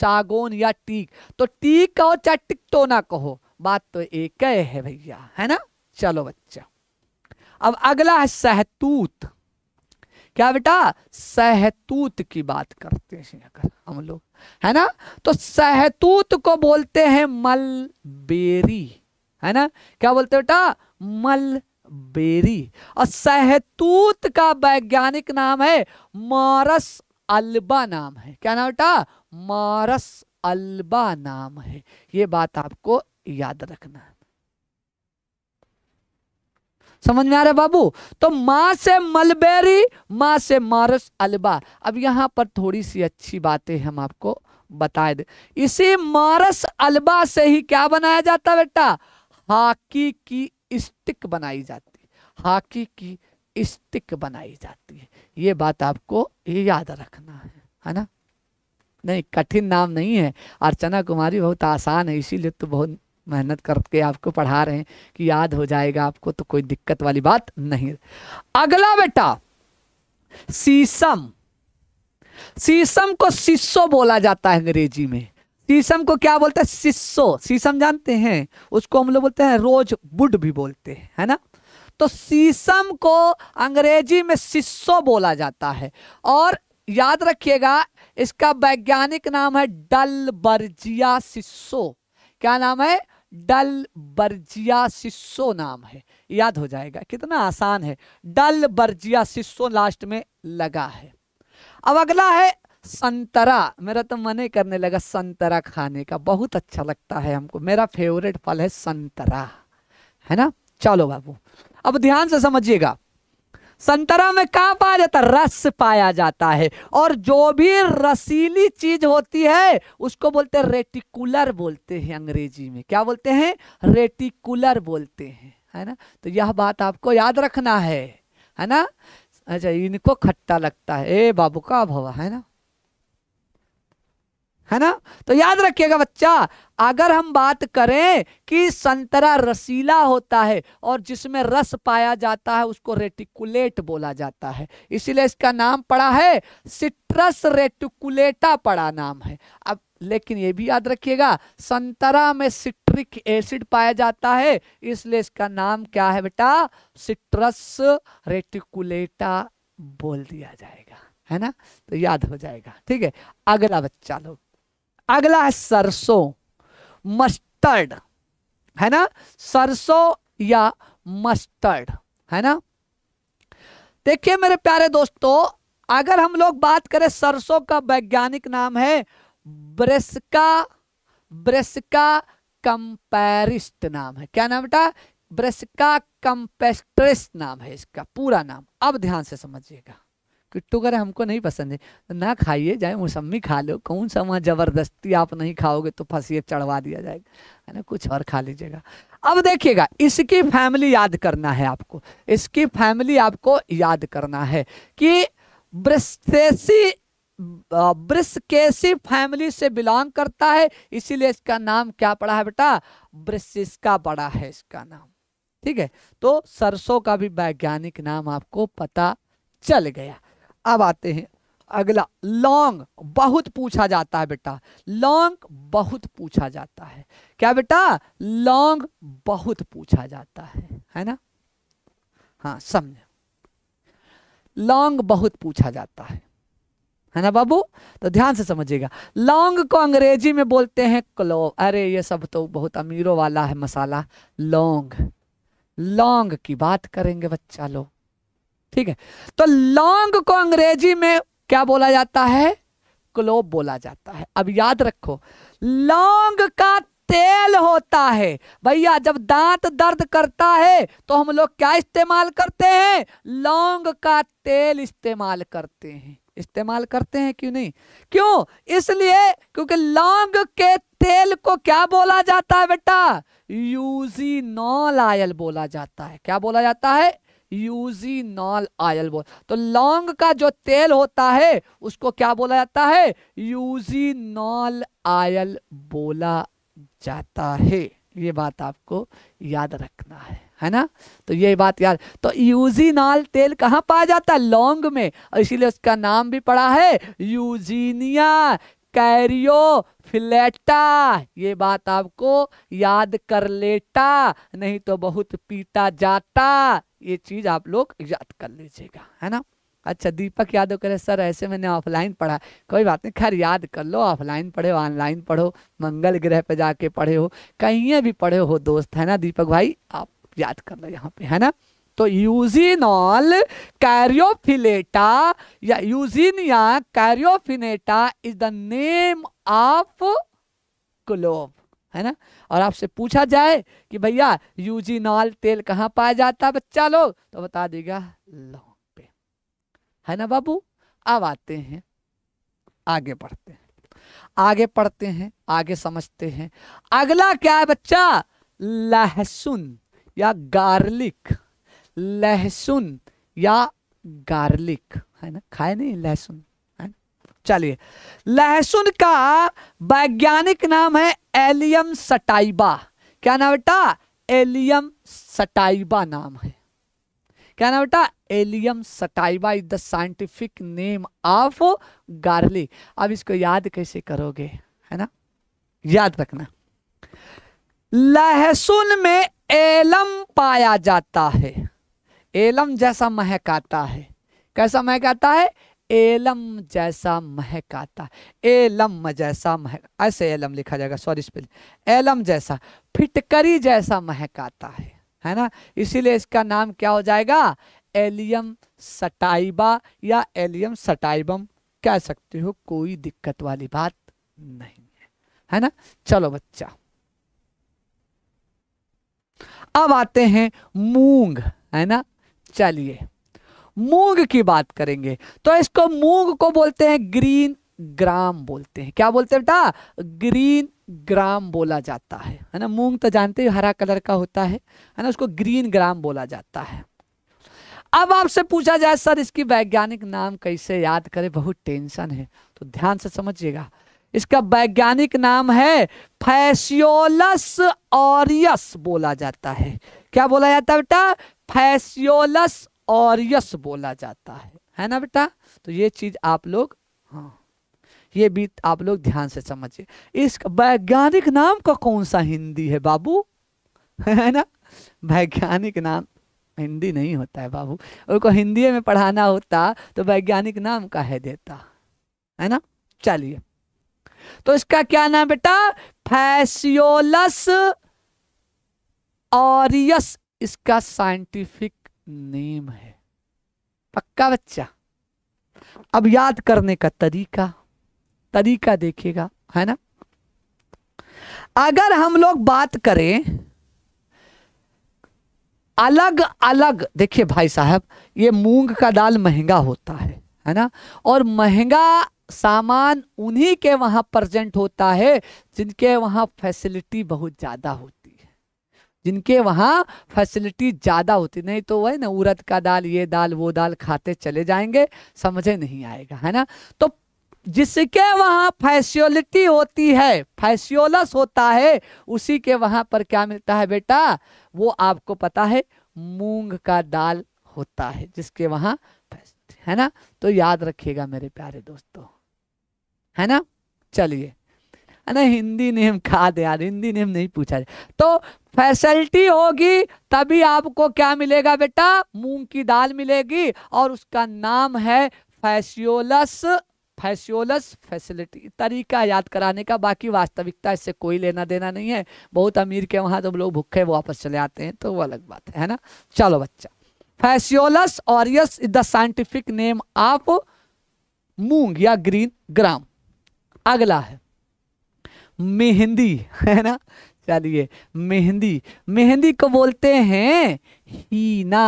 सागोन या टीक तो टीक कहो चाहे टिकटोना तो कहो बात तो एक है भैया है ना चलो बच्चा अब अगला है सहतूत क्या बेटा सहतूत की बात करते हैं अगर हम लोग है ना तो सहतूत को बोलते हैं मलबेरी है ना क्या बोलते हैं बेटा मलबेरी और सहतूत का वैज्ञानिक नाम है मारस अल्बा नाम है क्या नाम बेटा मारस अल्बा नाम है ये बात आपको याद रखना है समझ में आ रहा है बाबू तो माँ से मलबेरी माँ से मारस अल्बा अब यहाँ पर थोड़ी सी अच्छी बातें हम आपको बताए दे इसी मारस अल्बा से ही क्या बनाया जाता है बेटा हाकी की स्टिक बनाई जाती है की स्टिक बनाई जाती है ये बात आपको याद रखना है है ना नहीं कठिन नाम नहीं है अर्चना कुमारी बहुत आसान है इसीलिए तो बहुत मेहनत करके आपको पढ़ा रहे हैं कि याद हो जाएगा आपको तो कोई दिक्कत वाली बात नहीं अगला बेटा शीशम शीशम को सिसो बोला जाता है अंग्रेजी में शीशम को क्या बोलते हैं सिसो शीशम जानते हैं उसको हम लोग बोलते हैं रोज बुड भी बोलते हैं है ना तो शीशम को अंग्रेजी में सिस्सो बोला जाता है और याद रखिएगा इसका वैज्ञानिक नाम है बर्जिया सिस्सो क्या नाम है डल बर्जिया सिस्सो नाम है याद हो जाएगा कितना आसान है डल बर्जिया सिसो लास्ट में लगा है अब अगला है संतरा मेरा तो मन ही करने लगा संतरा खाने का बहुत अच्छा लगता है हमको मेरा फेवरेट फल है संतरा है ना चलो बाबू अब ध्यान से समझिएगा संतरा में क्या पाया जाता है रस पाया जाता है और जो भी रसीली चीज होती है उसको बोलते हैं रेटिकुलर बोलते हैं अंग्रेजी में क्या बोलते हैं रेटिकुलर बोलते हैं है ना तो यह बात आपको याद रखना है है ना अच्छा इनको खट्टा लगता है ए बाबू का भवा है ना है ना तो याद रखिएगा बच्चा अगर हम बात करें कि संतरा रसीला होता है और जिसमें रस पाया जाता है उसको रेटिकुलेट बोला जाता है इसीलिए इसका नाम पड़ा है सिट्रस रेटिकुलेटा पड़ा नाम है अब लेकिन ये भी याद रखिएगा संतरा में सिट्रिक एसिड पाया जाता है इसलिए इसका नाम क्या है बेटा सिट्रस रेटिकुलेटा बोल दिया जाएगा है ना तो याद हो जाएगा ठीक है अगला बच्चा लोग अगला है सरसों मस्टर्ड है ना सरसों या मस्टर्ड है ना देखिए मेरे प्यारे दोस्तों अगर हम लोग बात करें सरसों का वैज्ञानिक नाम है ब्रेस्का ब्रेस्का कंपेरिस्ट नाम है क्या नाम बेटा ब्रेस्का कंपेस्ट्रेस नाम है इसका पूरा नाम अब ध्यान से समझिएगा किट्टू करे हमको नहीं पसंद है तो ना खाइए जाए मौसमी खा लो कौन सा वहाँ जबरदस्ती आप नहीं खाओगे तो फंसिए चढ़वा दिया जाएगा है ना कुछ और खा लीजिएगा अब देखिएगा इसकी फैमिली याद करना है आपको इसकी फैमिली आपको याद करना है कि ब्रस्तेसी ब्रिस्केसी फैमिली से बिलोंग करता है इसीलिए इसका नाम क्या पड़ा है बेटा ब्रिसिस्का पड़ा है इसका नाम ठीक है तो सरसों का भी वैज्ञानिक नाम आपको पता चल गया अब आते हैं अगला लॉन्ग बहुत पूछा जाता है बेटा लॉन्ग बहुत पूछा जाता है क्या बेटा लॉन्ग बहुत पूछा जाता है है ना हाँ समझ लॉन्ग बहुत पूछा जाता है है ना बाबू तो ध्यान से समझिएगा लॉन्ग को अंग्रेजी में बोलते हैं क्लोव अरे ये सब तो बहुत अमीरों वाला है मसाला लॉन्ग लॉन्ग की बात करेंगे बच्चा लोग ठीक है तो लौंग को अंग्रेजी में क्या बोला जाता है क्लोब बोला जाता है अब याद रखो लौंग का तेल होता है भैया जब दांत दर्द करता है तो हम लोग क्या इस्तेमाल करते हैं लौंग का तेल इस्तेमाल करते हैं इस्तेमाल करते हैं क्यों नहीं क्यों इसलिए क्योंकि लौंग के तेल को क्या बोला जाता है बेटा यूजी नॉल आयल बोला जाता है क्या बोला जाता है यूजीनॉल आयल बोल तो लौंग का जो तेल होता है उसको क्या बोला जाता है यूजीनॉल आयल बोला जाता है ये बात आपको याद रखना है है ना तो ये बात याद तो यूजीनाल तेल कहाँ पाया जाता है लौंग में और इसीलिए उसका नाम भी पड़ा है यूजीनिया कैरियो फिलेटा ये बात आपको याद कर लेटा नहीं तो बहुत पीटा जाता ये चीज़ आप लोग याद कर लीजिएगा है ना अच्छा दीपक यादव करे सर ऐसे मैंने ऑफलाइन पढ़ा कोई बात नहीं खैर याद कर लो ऑफलाइन पढ़े ऑनलाइन पढ़ो मंगल ग्रह पे जाके पढ़े हो कहीं भी पढ़े हो दोस्त है ना दीपक भाई आप याद कर लो यहाँ पे है ना तो यूजिनॉल कैरियोफिलेटा या eugenia caryophyllata is the name of clove है ना और आपसे पूछा जाए कि भैया यूजिनॉल तेल कहाँ पाया जाता है बच्चा लोग तो बता देगा लौंग पे है ना बाबू अब आते हैं आगे बढ़ते हैं आगे पढ़ते हैं आगे समझते हैं अगला क्या है बच्चा लहसुन या गार्लिक लहसुन या गार्लिक है ना खाए नहीं लहसुन चलिए लहसुन का वैज्ञानिक नाम है एलियम सटाइबा क्या नाम बेटा एलियम सटाइबा नाम है क्या नाम बेटा allium sativa is the scientific name of garlic अब इसको याद कैसे करोगे है ना याद रखना लहसुन में एलम पाया जाता है एलम जैसा महक आता है कैसा महक आता है एलम जैसा महकाता एलम जैसा महक ऐसे एलम लिखा जाएगा सॉरी स्पेल एलम जैसा फिटकरी जैसा महकाता है है ना इसीलिए इसका नाम क्या हो जाएगा एलियम सटाइबा या एलियम सटाइबम कह सकते हो कोई दिक्कत वाली बात नहीं है है ना चलो बच्चा अब आते हैं मूंग है ना चलिए मूंग की बात करेंगे तो इसको मूंग को बोलते हैं ग्रीन ग्राम बोलते हैं क्या बोलते हैं बेटा ग्रीन ग्राम बोला जाता है है ना मूंग तो जानते ही हरा कलर का होता है है ना उसको ग्रीन ग्राम बोला जाता है अब आपसे पूछा जाए सर इसकी वैज्ञानिक नाम कैसे याद करें बहुत टेंशन है तो ध्यान से समझिएगा इसका वैज्ञानिक नाम है फैसियोलस ऑरियस बोला जाता है क्या बोला जाता है बेटा फैसियोलस ऑरियस बोला जाता है है ना बेटा तो ये चीज आप लोग हाँ ये भी आप लोग ध्यान से समझिए इस वैज्ञानिक नाम का कौन सा हिंदी है बाबू है ना वैज्ञानिक नाम हिंदी नहीं होता है बाबू उनको हिंदी में पढ़ाना होता तो वैज्ञानिक नाम का है देता है ना चलिए तो इसका क्या नाम बेटा फैसियोलस ऑरियस इसका साइंटिफिक नेम है पक्का बच्चा अब याद करने का तरीका तरीका देखेगा है ना अगर हम लोग बात करें अलग अलग देखिए भाई साहब ये मूंग का दाल महंगा होता है है ना और महंगा सामान उन्हीं के वहां प्रजेंट होता है जिनके वहां फैसिलिटी बहुत ज़्यादा होती जिनके वहाँ फैसिलिटी ज़्यादा होती नहीं तो वही ना उरद का दाल ये दाल वो दाल खाते चले जाएंगे समझे नहीं आएगा है ना तो जिसके वहाँ फैसियोलिटी होती है फैसियोलस होता है उसी के वहाँ पर क्या मिलता है बेटा वो आपको पता है मूंग का दाल होता है जिसके वहाँ है ना तो याद रखिएगा मेरे प्यारे दोस्तों है ना चलिए अरे हिंदी नेम खा दे यार हिंदी नेम नहीं पूछा जाए तो फैसिलिटी होगी तभी आपको क्या मिलेगा बेटा मूंग की दाल मिलेगी और उसका नाम है फैसियोलस फैसियोलस फैसिलिटी तरीका याद कराने का बाकी वास्तविकता इससे कोई लेना देना नहीं है बहुत अमीर के वहाँ जब लोग भूखे वापस चले आते हैं तो वो अलग बात है, है ना चलो बच्चा phaseolus aureus is the scientific name of मूंग या ग्रीन ग्राम अगला है मेहंदी है ना चलिए मेहंदी मेहंदी को बोलते हैं हीना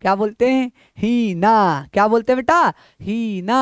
क्या बोलते हैं हीना क्या बोलते हैं बेटा हीना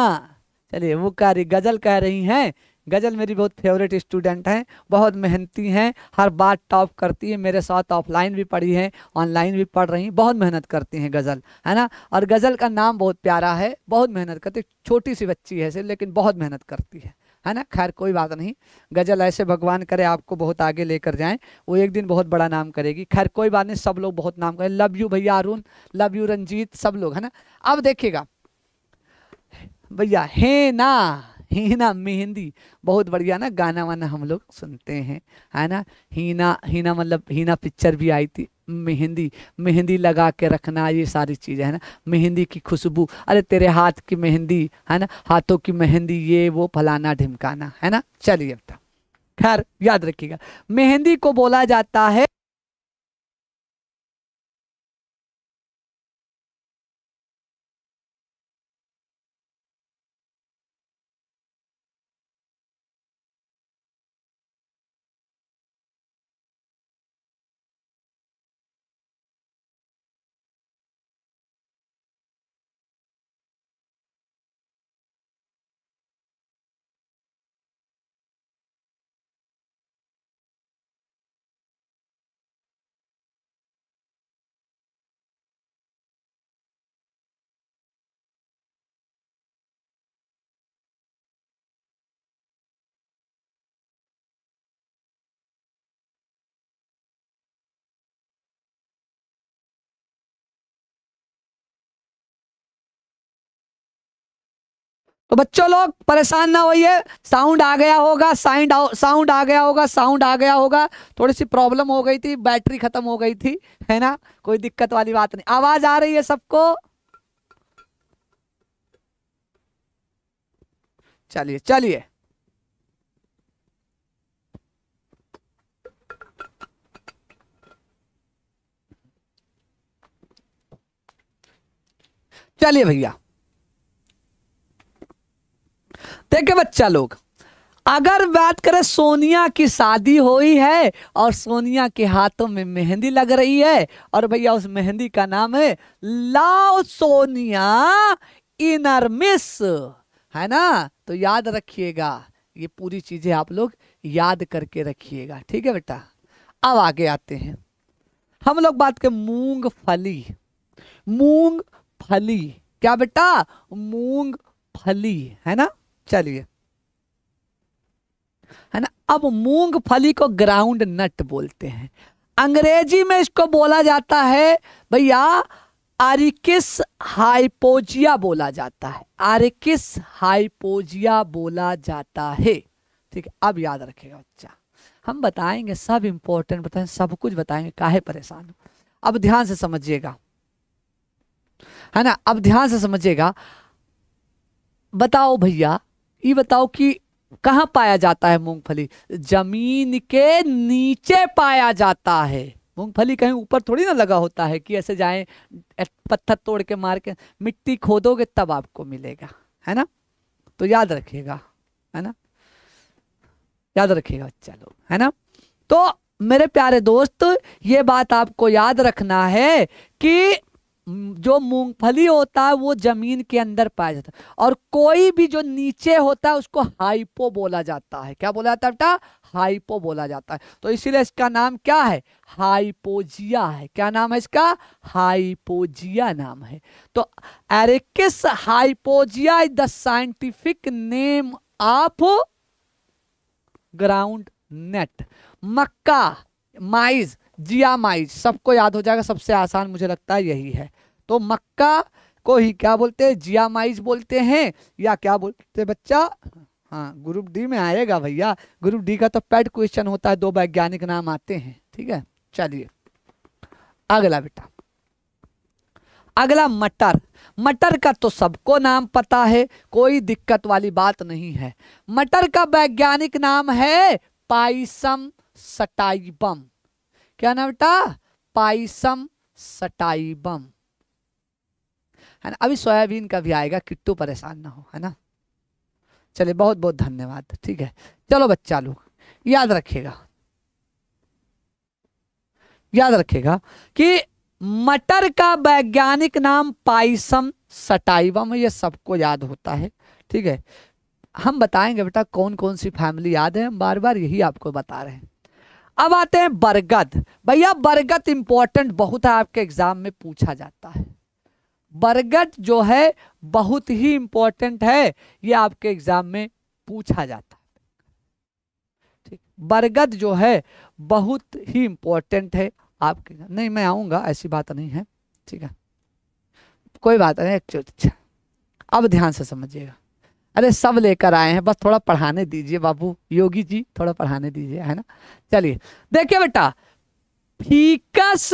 चलिए वो कह रही गजल कह रही हैं गजल मेरी बहुत फेवरेट स्टूडेंट हैं बहुत मेहनती हैं हर बात टॉप करती है मेरे साथ ऑफलाइन भी पढ़ी हैं ऑनलाइन भी पढ़ रही हैं बहुत मेहनत करती हैं गज़ल है ना और गज़ल का नाम बहुत प्यारा है बहुत मेहनत करती है छोटी सी बच्ची है सिर्फ लेकिन बहुत मेहनत करती है है ना खैर कोई बात नहीं गज़ल ऐसे भगवान करे आपको बहुत आगे लेकर जाएं वो एक दिन बहुत बड़ा नाम करेगी खैर कोई बात नहीं सब लोग बहुत नाम करें लव यू भैया अरुण लव यू रंजीत सब लोग है ना अब देखिएगा भैया हे ना हीना मेहंदी बहुत बढ़िया ना गाना वाना हम लोग सुनते हैं है ना हीना हीना मतलब हीना पिक्चर भी आई थी मेहंदी मेहंदी लगा के रखना ये सारी चीजें है ना मेहंदी की खुशबू अरे तेरे हाथ की मेहंदी है ना हाथों की मेहंदी ये वो फलाना ढिमकाना है ना चलिए अब तो। खैर याद रखिएगा मेहंदी को बोला जाता है तो बच्चों लोग परेशान ना होइए साउंड आ गया होगा साउंड साउंड आ गया होगा साउंड आ गया होगा थोड़ी सी प्रॉब्लम हो गई थी बैटरी खत्म हो गई थी है ना कोई दिक्कत वाली बात नहीं आवाज आ रही है सबको चलिए चलिए चलिए भैया देखे बच्चा लोग अगर बात करें सोनिया की शादी हुई है और सोनिया के हाथों में मेहंदी लग रही है और भैया उस मेहंदी का नाम है लाओ सोनिया इनर मिस है ना तो याद रखिएगा ये पूरी चीजें आप लोग याद करके रखिएगा ठीक है बेटा अब आगे आते हैं हम लोग बात करें मूंग फली मूंग फली क्या बेटा मूंग फली है ना चलिए है ना अब मूंगफली को ग्राउंड नट बोलते हैं अंग्रेजी में इसको बोला जाता है भैया आरिकिस हाइपोजिया बोला जाता है आरिकिस हाइपोजिया बोला जाता है ठीक है अब याद रखेगा बच्चा हम बताएंगे सब इंपॉर्टेंट बताएंगे सब कुछ बताएंगे काहे परेशान हो अब ध्यान से समझिएगा है ना अब ध्यान से समझिएगा बताओ भैया ये बताओ कि कहाँ पाया जाता है मूंगफली जमीन के नीचे पाया जाता है मूंगफली कहीं ऊपर थोड़ी ना लगा होता है कि ऐसे जाएं पत्थर तोड़ के मार के मिट्टी खोदोगे तब आपको मिलेगा है ना तो याद रखिएगा है ना याद रखिएगा चलो है ना तो मेरे प्यारे दोस्त ये बात आपको याद रखना है कि जो मूंगफली होता है वो जमीन के अंदर पाया जाता है और कोई भी जो नीचे होता है उसको हाइपो बोला जाता है क्या बोला जाता है बेटा हाइपो बोला जाता है तो इसीलिए इसका नाम क्या है हाइपोजिया है क्या नाम है इसका हाइपोजिया नाम है तो arachis hypogaea is the scientific name of groundnut मक्का माइज जियामाइज सबको याद हो जाएगा सबसे आसान मुझे लगता है यही है तो मक्का को ही क्या बोलते हैं जियामाइज बोलते हैं या क्या बोलते हैं बच्चा हाँ ग्रुप डी में आएगा भैया ग्रुप डी का तो पैड क्वेश्चन होता है दो वैज्ञानिक नाम आते हैं ठीक है चलिए अगला बेटा अगला मटर मटर का तो सबको नाम पता है कोई दिक्कत वाली बात नहीं है मटर का वैज्ञानिक नाम है पाइसम सटाइबम क्या नाम बेटा पाइसम सटाइबम है ना अभी सोयाबीन का भी आएगा किट्टू परेशान ना हो है ना चलिए बहुत बहुत धन्यवाद ठीक है चलो बच्चा लोग याद रखिएगा याद रखिएगा कि मटर का वैज्ञानिक नाम पाइसम सटाइबम ये सबको याद होता है ठीक है हम बताएंगे बेटा कौन कौन सी फैमिली याद है हम बार बार यही आपको बता रहे हैं अब आते हैं बरगद भैया बरगद इंपॉर्टेंट बहुत है आपके एग्जाम में पूछा जाता है बरगद जो है बहुत ही इंपॉर्टेंट है ये आपके एग्जाम में पूछा जाता है ठीक बरगद जो है बहुत ही इंपॉर्टेंट है आपके नहीं मैं आऊँगा ऐसी बात नहीं है ठीक है कोई बात नहीं अच्छा, अच्छा। अब ध्यान से समझिएगा अरे सब लेकर आए हैं बस थोड़ा पढ़ाने दीजिए बाबू योगी जी थोड़ा पढ़ाने दीजिए है ना चलिए देखिए बेटा ficus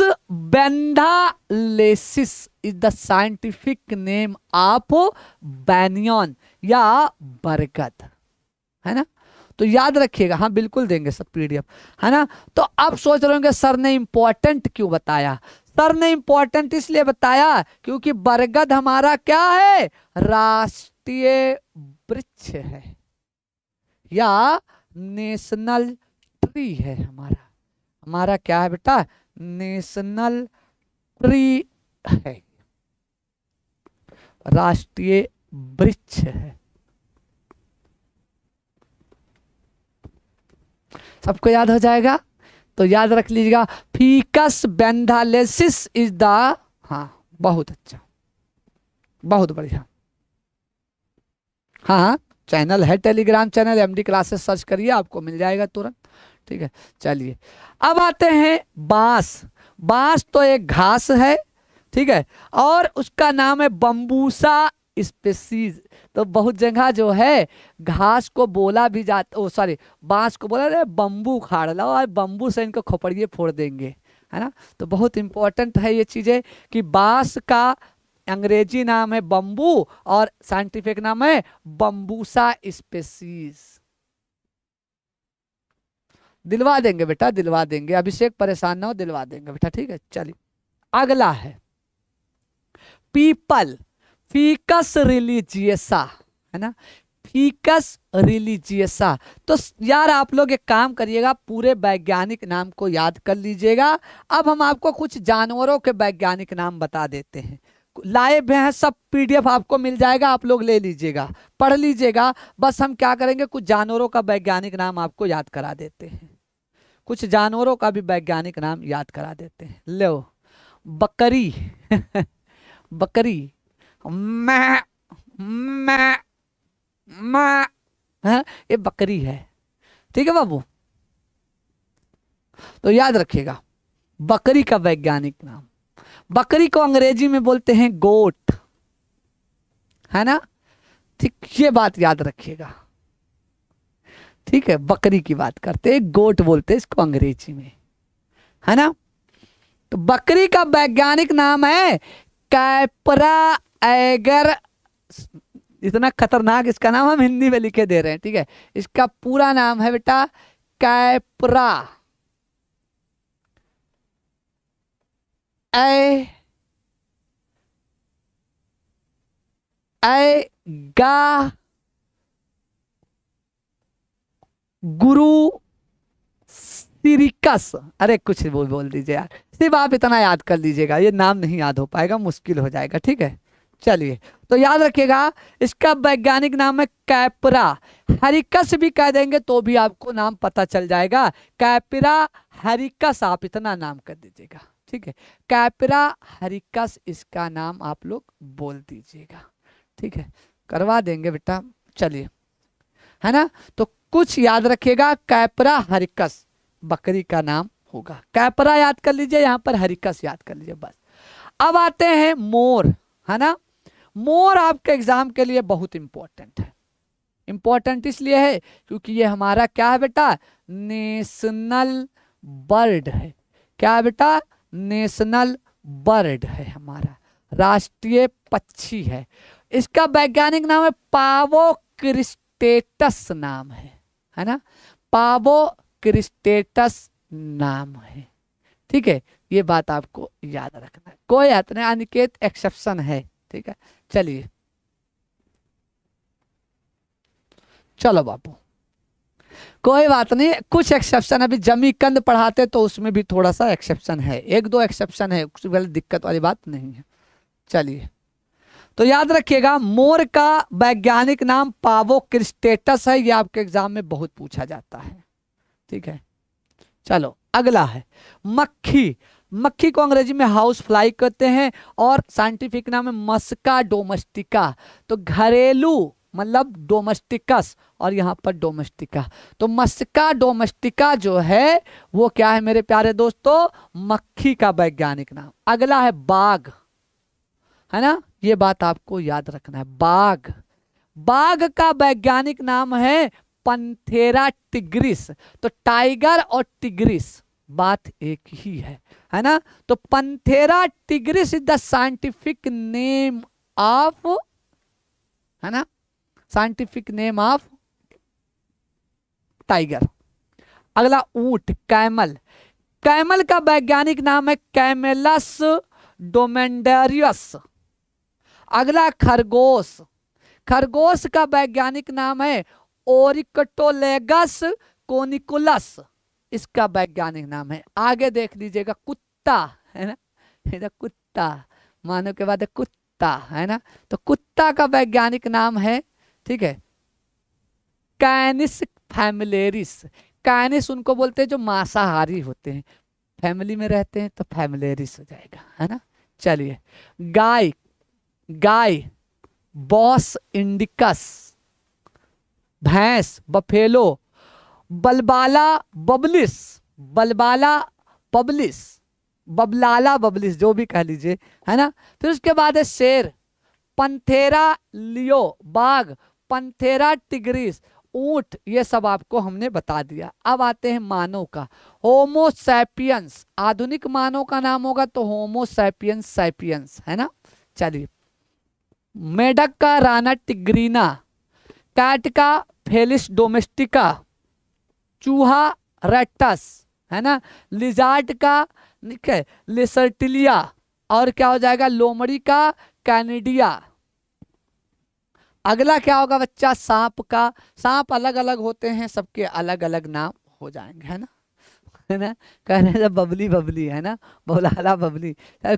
benghalensis is the scientific name of banyan या बरगद है ना तो याद रखिएगा हाँ बिल्कुल देंगे सब पीडीएफ है ना तो अब सोच रहे होंगे सर ने इम्पोर्टेंट क्यों बताया सर ने इंपॉर्टेंट इसलिए बताया क्योंकि बरगद हमारा क्या है राष्ट्र राष्ट्रीय वृक्ष है या नेशनल ट्री है हमारा हमारा क्या है बेटा नेशनल ट्री है राष्ट्रीय वृक्ष है सबको याद हो जाएगा तो याद रख लीजिएगा फीकस बेंधालेसिस इज द हाँ बहुत अच्छा बहुत बढ़िया हाँ हाँ चैनल है Telegram channel M D classes search करिए आपको मिल जाएगा तुरंत ठीक है चलिए अब आते हैं बांस बांस तो एक घास है ठीक है और उसका नाम है बम्बूसा स्पेसीज तो बहुत जगह जो है घास को बोला भी जाता ओ सॉरी बांस को बोला जाए बम्बू खाड़ लाओ और बम्बू से इनको खोपड़िए फोड़ देंगे है ना तो बहुत इम्पोर्टेंट है ये चीज़ें कि बांस का अंग्रेजी नाम है बम्बू और साइंटिफिक नाम है बम्बूसा स्पेसीज दिलवा देंगे बेटा दिलवा देंगे अभिषेक परेशान ना हो दिलवा देंगे बेटा ठीक है चलिए अगला है पीपल फीकस रिलीजियसा है ना फीकस रिलीजियसा तो यार आप लोग एक काम करिएगा पूरे वैज्ञानिक नाम को याद कर लीजिएगा अब हम आपको कुछ जानवरों के वैज्ञानिक नाम बता देते हैं लाइव हैं सब पीडीएफ आपको मिल जाएगा आप लोग ले लीजिएगा पढ़ लीजिएगा बस हम क्या करेंगे कुछ जानवरों का वैज्ञानिक नाम आपको याद करा देते हैं कुछ जानवरों का भी वैज्ञानिक नाम याद करा देते हैं लो बकरी बकरी मैं मैं मैं ये बकरी है ठीक है बाबू तो याद रखिएगा बकरी का वैज्ञानिक नाम बकरी को अंग्रेजी में बोलते हैं गोट है ना ठीक ये बात याद रखिएगा ठीक है बकरी की बात करते हैं गोट बोलते हैं इसको अंग्रेजी में है ना तो बकरी का वैज्ञानिक नाम है कैपरा एगर इतना खतरनाक इसका नाम हम हिंदी में लिखे दे रहे हैं ठीक है इसका पूरा नाम है बेटा कैपरा ए ऐ गा गुरु सिरिकस अरे कुछ बोल बोल दीजिए यार सिर्फ आप इतना याद कर लीजिएगा ये नाम नहीं याद हो पाएगा मुश्किल हो जाएगा ठीक है चलिए तो याद रखिएगा इसका वैज्ञानिक नाम है कैपरा हरिकस भी कह देंगे तो भी आपको नाम पता चल जाएगा कैपरा हरिकस आप इतना नाम कर दीजिएगा ठीक है कैपरा हरिकस इसका नाम आप लोग बोल दीजिएगा ठीक है करवा देंगे बेटा चलिए है ना तो कुछ याद रखिएगा कैपरा हरिकस बकरी का नाम होगा कैपरा याद कर लीजिए यहां पर हरिकस याद कर लीजिए बस अब आते हैं मोर है ना मोर आपके एग्जाम के लिए बहुत इंपॉर्टेंट है इंपॉर्टेंट इसलिए है क्योंकि ये हमारा क्या है बेटा नेशनल बर्ड है क्या है बेटा नेशनल बर्ड है हमारा राष्ट्रीय पक्षी है इसका वैज्ञानिक नाम है पावो क्रिस्टेटस नाम है है ना पावो क्रिस्टेटस नाम है ठीक है ये बात आपको याद रखना है कोई बात नहीं अनिकेत एक्सेप्शन है ठीक है चलिए चलो बापू कोई बात नहीं कुछ एक्सेप्शन अभी जमी कंद पढ़ाते तो उसमें भी थोड़ा सा एक्सेप्शन है एक दो एक्सेप्शन है कुछ पहले दिक्कत वाली बात नहीं है चलिए तो याद रखिएगा मोर का वैज्ञानिक नाम पावो क्रिस्टेटस है यह आपके एग्जाम में बहुत पूछा जाता है ठीक है चलो अगला है मक्खी मक्खी को अंग्रेजी में हाउस फ्लाई कहते हैं और साइंटिफिक नाम है मस्का डोमेस्टिका तो घरेलू मतलब डोमेस्टिकस और यहाँ पर डोमेस्टिका तो मस्का डोमेस्टिका जो है वो क्या है मेरे प्यारे दोस्तों मक्खी का वैज्ञानिक नाम अगला है बाघ है ना ये बात आपको याद रखना है बाघ बाघ का वैज्ञानिक नाम है पंथेरा टिग्रिस तो टाइगर और टिग्रिस बात एक ही है है ना तो panthera tigris is the scientific name of है ना साइंटिफिक नेम ऑफ टाइगर अगला ऊंट कैमल कैमल का वैज्ञानिक नाम है कैमेलस डोमेंडेरियस अगला खरगोश खरगोश का वैज्ञानिक नाम है ओरिकटोलेगस कोनिकुलस इसका वैज्ञानिक नाम है आगे देख लीजिएगा कुत्ता है ना तो कुत्ता मानव के बाद कुत्ता है ना तो कुत्ता का वैज्ञानिक नाम है ठीक है कैनिस फैमिलेरिस कैनिस उनको बोलते हैं जो मांसाहारी होते हैं फैमिली में रहते हैं तो फैमिलेरिस हो जाएगा है ना चलिए गाय गाय बॉस इंडिकस भैंस buffalo bubalus bubalis bubalus bubalis bubalus bubalis जो भी कह लीजिए है ना फिर उसके बाद है शेर पंथेरा लियो बाघ पंथेरा टिग्रिस ऊंट ये सब आपको हमने बता दिया अब आते हैं मानव का होमोसैपियंस आधुनिक मानव का नाम होगा तो होमोसैपियंस सैपियंस है ना चलिए मेडक का राना टिग्रीना कैट का फेलिस डोमेस्टिका चूहा रेटस है ना लिजार्ट का लिसर्टिलिया और क्या हो जाएगा लोमड़ी का कैनेडिया अगला क्या होगा बच्चा सांप का सांप अलग अलग होते हैं सबके अलग अलग नाम हो जाएंगे है ना है ना कह रहे हैं बबली बबली है ना बौलाला बबली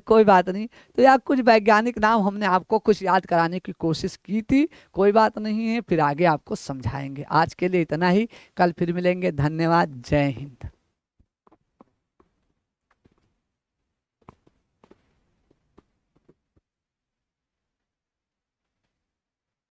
कोई बात नहीं तो यार कुछ वैज्ञानिक नाम हमने आपको कुछ याद कराने की कोशिश की थी कोई बात नहीं है फिर आगे आपको समझाएंगे आज के लिए इतना ही कल फिर मिलेंगे धन्यवाद जय हिंद